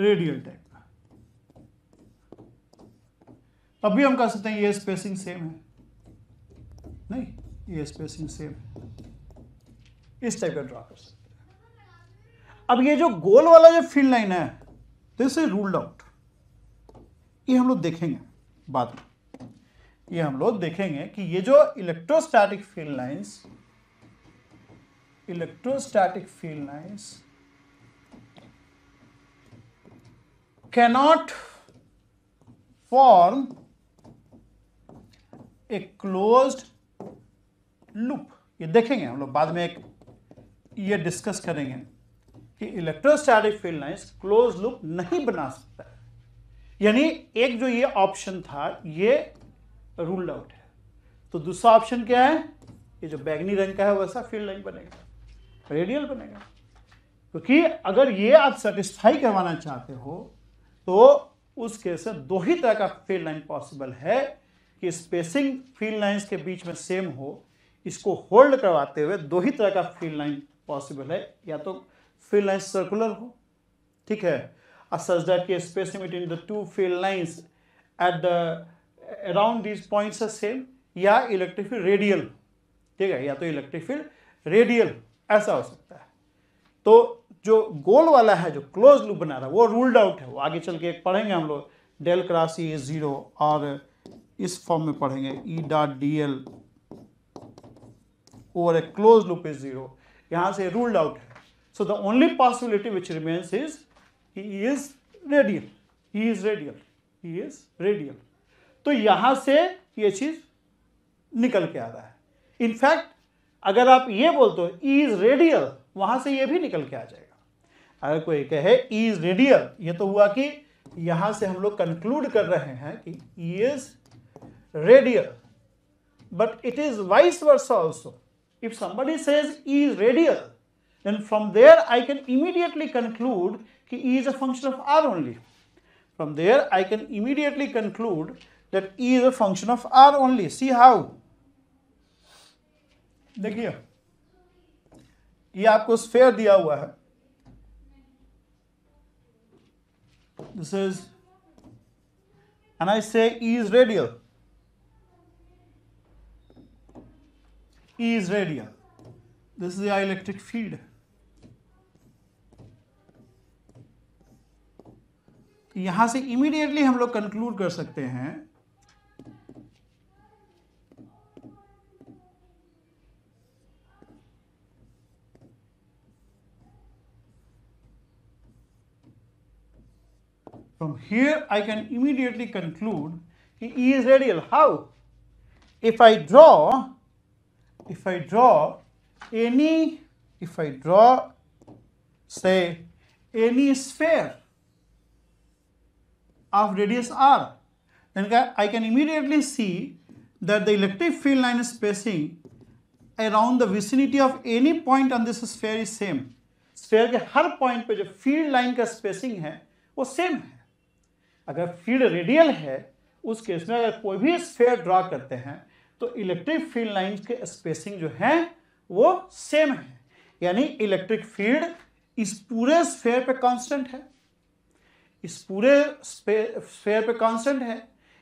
रेडियल टाइप का तब भी हम कह सकते हैं ये स्पेसिंग सेम है नहीं ये स्पेसिंग सेम है इस टाइप का ड्रा कर सकते हैं अब ये जो गोल वाला जो फील्ड लाइन है दिस इज रूल्ड आउट ये हम लोग देखेंगे बाद में ये हम लोग देखेंगे कि ये जो electrostatic field lines electrostatic field lines cannot form a closed loop. ये देखेंगे हम लोग बाद में एक ये डिस्कस करेंगे कि electrostatic field lines close loop नहीं बना सकता यानी एक जो ये ऑप्शन था ये रूल आउट है तो दूसरा ऑप्शन क्या है ये जो बैगनी रंग का है वैसा फील्ड लाइन बनेगा रेडियल बनेगा क्योंकि तो अगर ये आप सेटिस्फाई करवाना चाहते हो तो उस केस में दो ही तरह का फील्ड लाइन पॉसिबल है कि स्पेसिंग फील्ड लाइंस के बीच में सेम हो इसको होल्ड करवाते हुए दो ही तरह का फील्ड लाइन पॉसिबल है या तो फील्ड लाइन सर्कुलर हो ठीक है और सच की spacing between the two field lines at the around these points are same या इलेक्ट्रिक फील्ड रेडियल ठीक है या तो इलेक्ट्रिक फील्ड रेडियल ऐसा हो सकता है तो जो गोल वाला है जो क्लोज लूप बना रहा है वो रूल्ड आउट है वो आगे चल के एक पढ़ेंगे हम लोग del cross E is zero और इस फॉर्म में पढ़ेंगे E dot d l over a close loop is zero यहां से रूल्ड आउट है so the only possibility which remains is he is radial he is radial he is radial तो यहां से ये चीज़ निकल के आ रहा है इनफैक्ट अगर आप ये बोलते हो ई इज रेडियल वहां से ये भी निकल के आ जाएगा अगर कोई कहे इज रेडियल ये तो हुआ कि यहां से हम लोग कंक्लूड कर रहे हैं कि is radial but it is vice versa also if somebody says e is radial then from there i can immediately conclude ki e is a function of r only from there i can immediately conclude that e is a function of r only see how देखिए ये आपको sphere दिया हुआ है this is and I say E is radial E is radial this is the electric field यहां से immediately हम लोग कंक्लूड कर सकते हैं From here, I can immediately conclude E is radial. How? If I draw, if I draw any, if I draw, say, any sphere of radius r, then I can immediately see that the electric field line spacing around the vicinity of any point on this sphere is same. Sphere के हर point पे जो field line का spacing है वो same है अगर field radial है उस केस में अगर कोई भी स्फेयर ड्रा करते हैं तो इलेक्ट्रिक फील्ड लाइंस के स्पेसिंग जो है वो सेम है यानी इलेक्ट्रिक फील्ड इस पूरे स्फेयर पे कांस्टेंट है इस पूरे स्फेयर पे कांस्टेंट है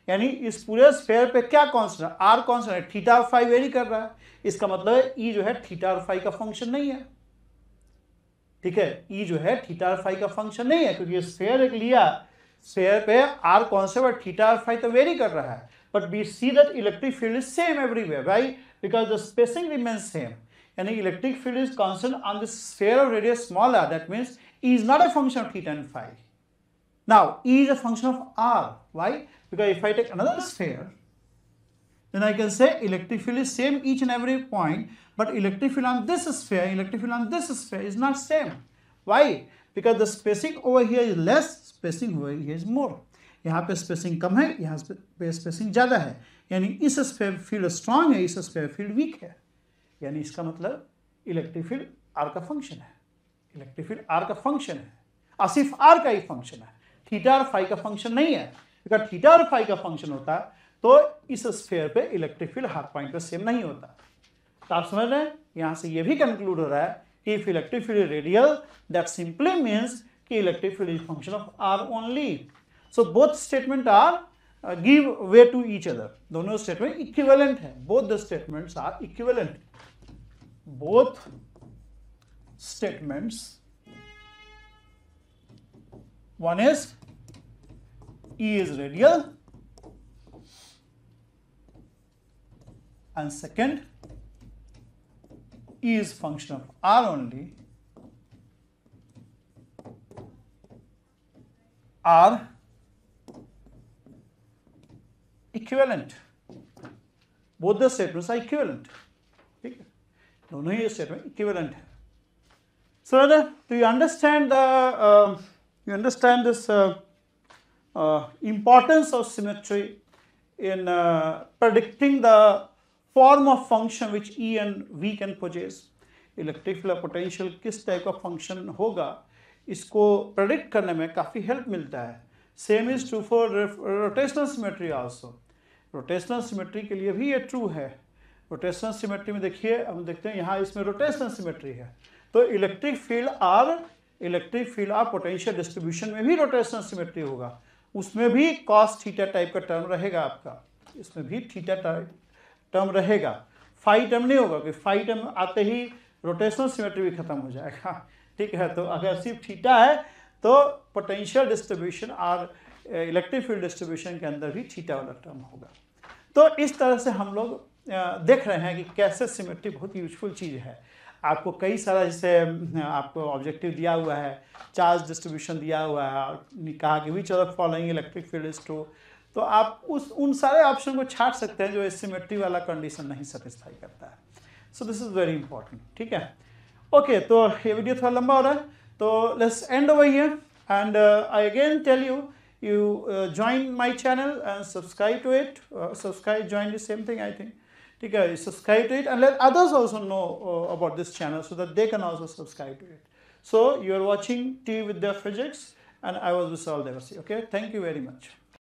यानी इस पूरे स्फेयर पे क्या कांस्टेंट है आर कांस्टेंट है थीटा और फाइव वेरी कर रहा है इसका मतलब है e ई जो है थीटा और फाइव का फंक्शन नहीं है ठीक है ई e जो है थीटा और फाइव का फंक्शन नहीं है क्योंकि स्फेयर एक लिया शेयर पे आर कॉन्सेप्ट थीटा और फाइव तो वेरी कर रहा है but we see that electric field is same everywhere why because the spacing remain same यानी electric field is constant on the sphere of radius small r that means E is not a function of theta and phi Now, E is a function of R. Why? Because if I take another sphere, then I can say electric field is same each and every point, but electric field on this sphere, electric field on this sphere is not same. Why? Because the spacing over here is less, spacing है is more यहाँ पे spacing कम है यहाँ पे spacing ज़्यादा है यानी इस स्पेयर फील्ड स्ट्रांग है इस स्पेयर फील्ड वीक है यानी इसका मतलब इलेक्ट्रिक फील्ड आर का फंक्शन है इलेक्ट्रिक फील्ड आर का फंक्शन है और सिर्फ आर का ही फंक्शन है थीटा और फाइव का फंक्शन नहीं है अगर थीटा और फाइव का फंक्शन होता तो इस स्पेयर पे इलेक्ट्रिक फील्ड हर पॉइंट पर सेम नहीं होता तो आप समझ रहे हैं यहाँ से ये भी कंक्लूड हो रहा है कि if electric field radial that simply means Electric field is function of R only. So both statement are uh, give way to each other. दोनों statement equivalent Both the statements are equivalent. Both statements. One is E is radial and second E is function of R only are equivalent Both the statements are equivalent. ठीक No, दोनों statement statement so do you understand the uh, you understand this uh, uh, importance of symmetry in uh, predicting the form of function which E and V can possess electric potential किस type of function hoga? इसको predict करने में काफ़ी help मिलता है same is true for rotational symmetry also rotational symmetry के लिए भी ये ट्रू है रोटेशनल सिमेट्री में देखिए हम देखते हैं यहाँ इसमें रोटेशनल सिमेट्री है तो electric field r electric field r potential distribution में भी रोटेशनल सिमेट्री होगा उसमें भी कॉस थीटा टाइप का टर्म रहेगा आपका इसमें भी थीटा टाइप टर्म रहेगा फाइव टर्म नहीं होगा क्योंकि फाइव टर्म आते ही रोटेशनल सिमेट्री भी खत्म हो जाएगा ठीक है तो अगर सिर्फ थीटा है तो पोटेंशियल डिस्ट्रीब्यूशन और इलेक्ट्रिक फील्ड डिस्ट्रीब्यूशन के अंदर भी थीटा वाला टर्म होगा तो इस तरह से हम लोग देख रहे हैं कि कैसे सिमेट्री बहुत यूजफुल चीज़ है आपको कई सारा जैसे आपको ऑब्जेक्टिव दिया हुआ है चार्ज डिस्ट्रीब्यूशन दिया हुआ है और कहा कि which of following electric field is true तो आप उस उन सारे ऑप्शन को छाट सकते हैं जो सिमेट्री वाला कंडीशन नहीं सेटिस्फाई करता है so this is very important ठीक है Okay, so this video थोड़ा long. So let's end over here. and uh, I again tell you you uh, join my channel and subscribe to it uh, subscribe join the same thing I think okay subscribe to it and let others also know uh, about this channel so that they can also subscribe to it so you are watching tea with the projects and I was with Vishal Devasi okay thank you very much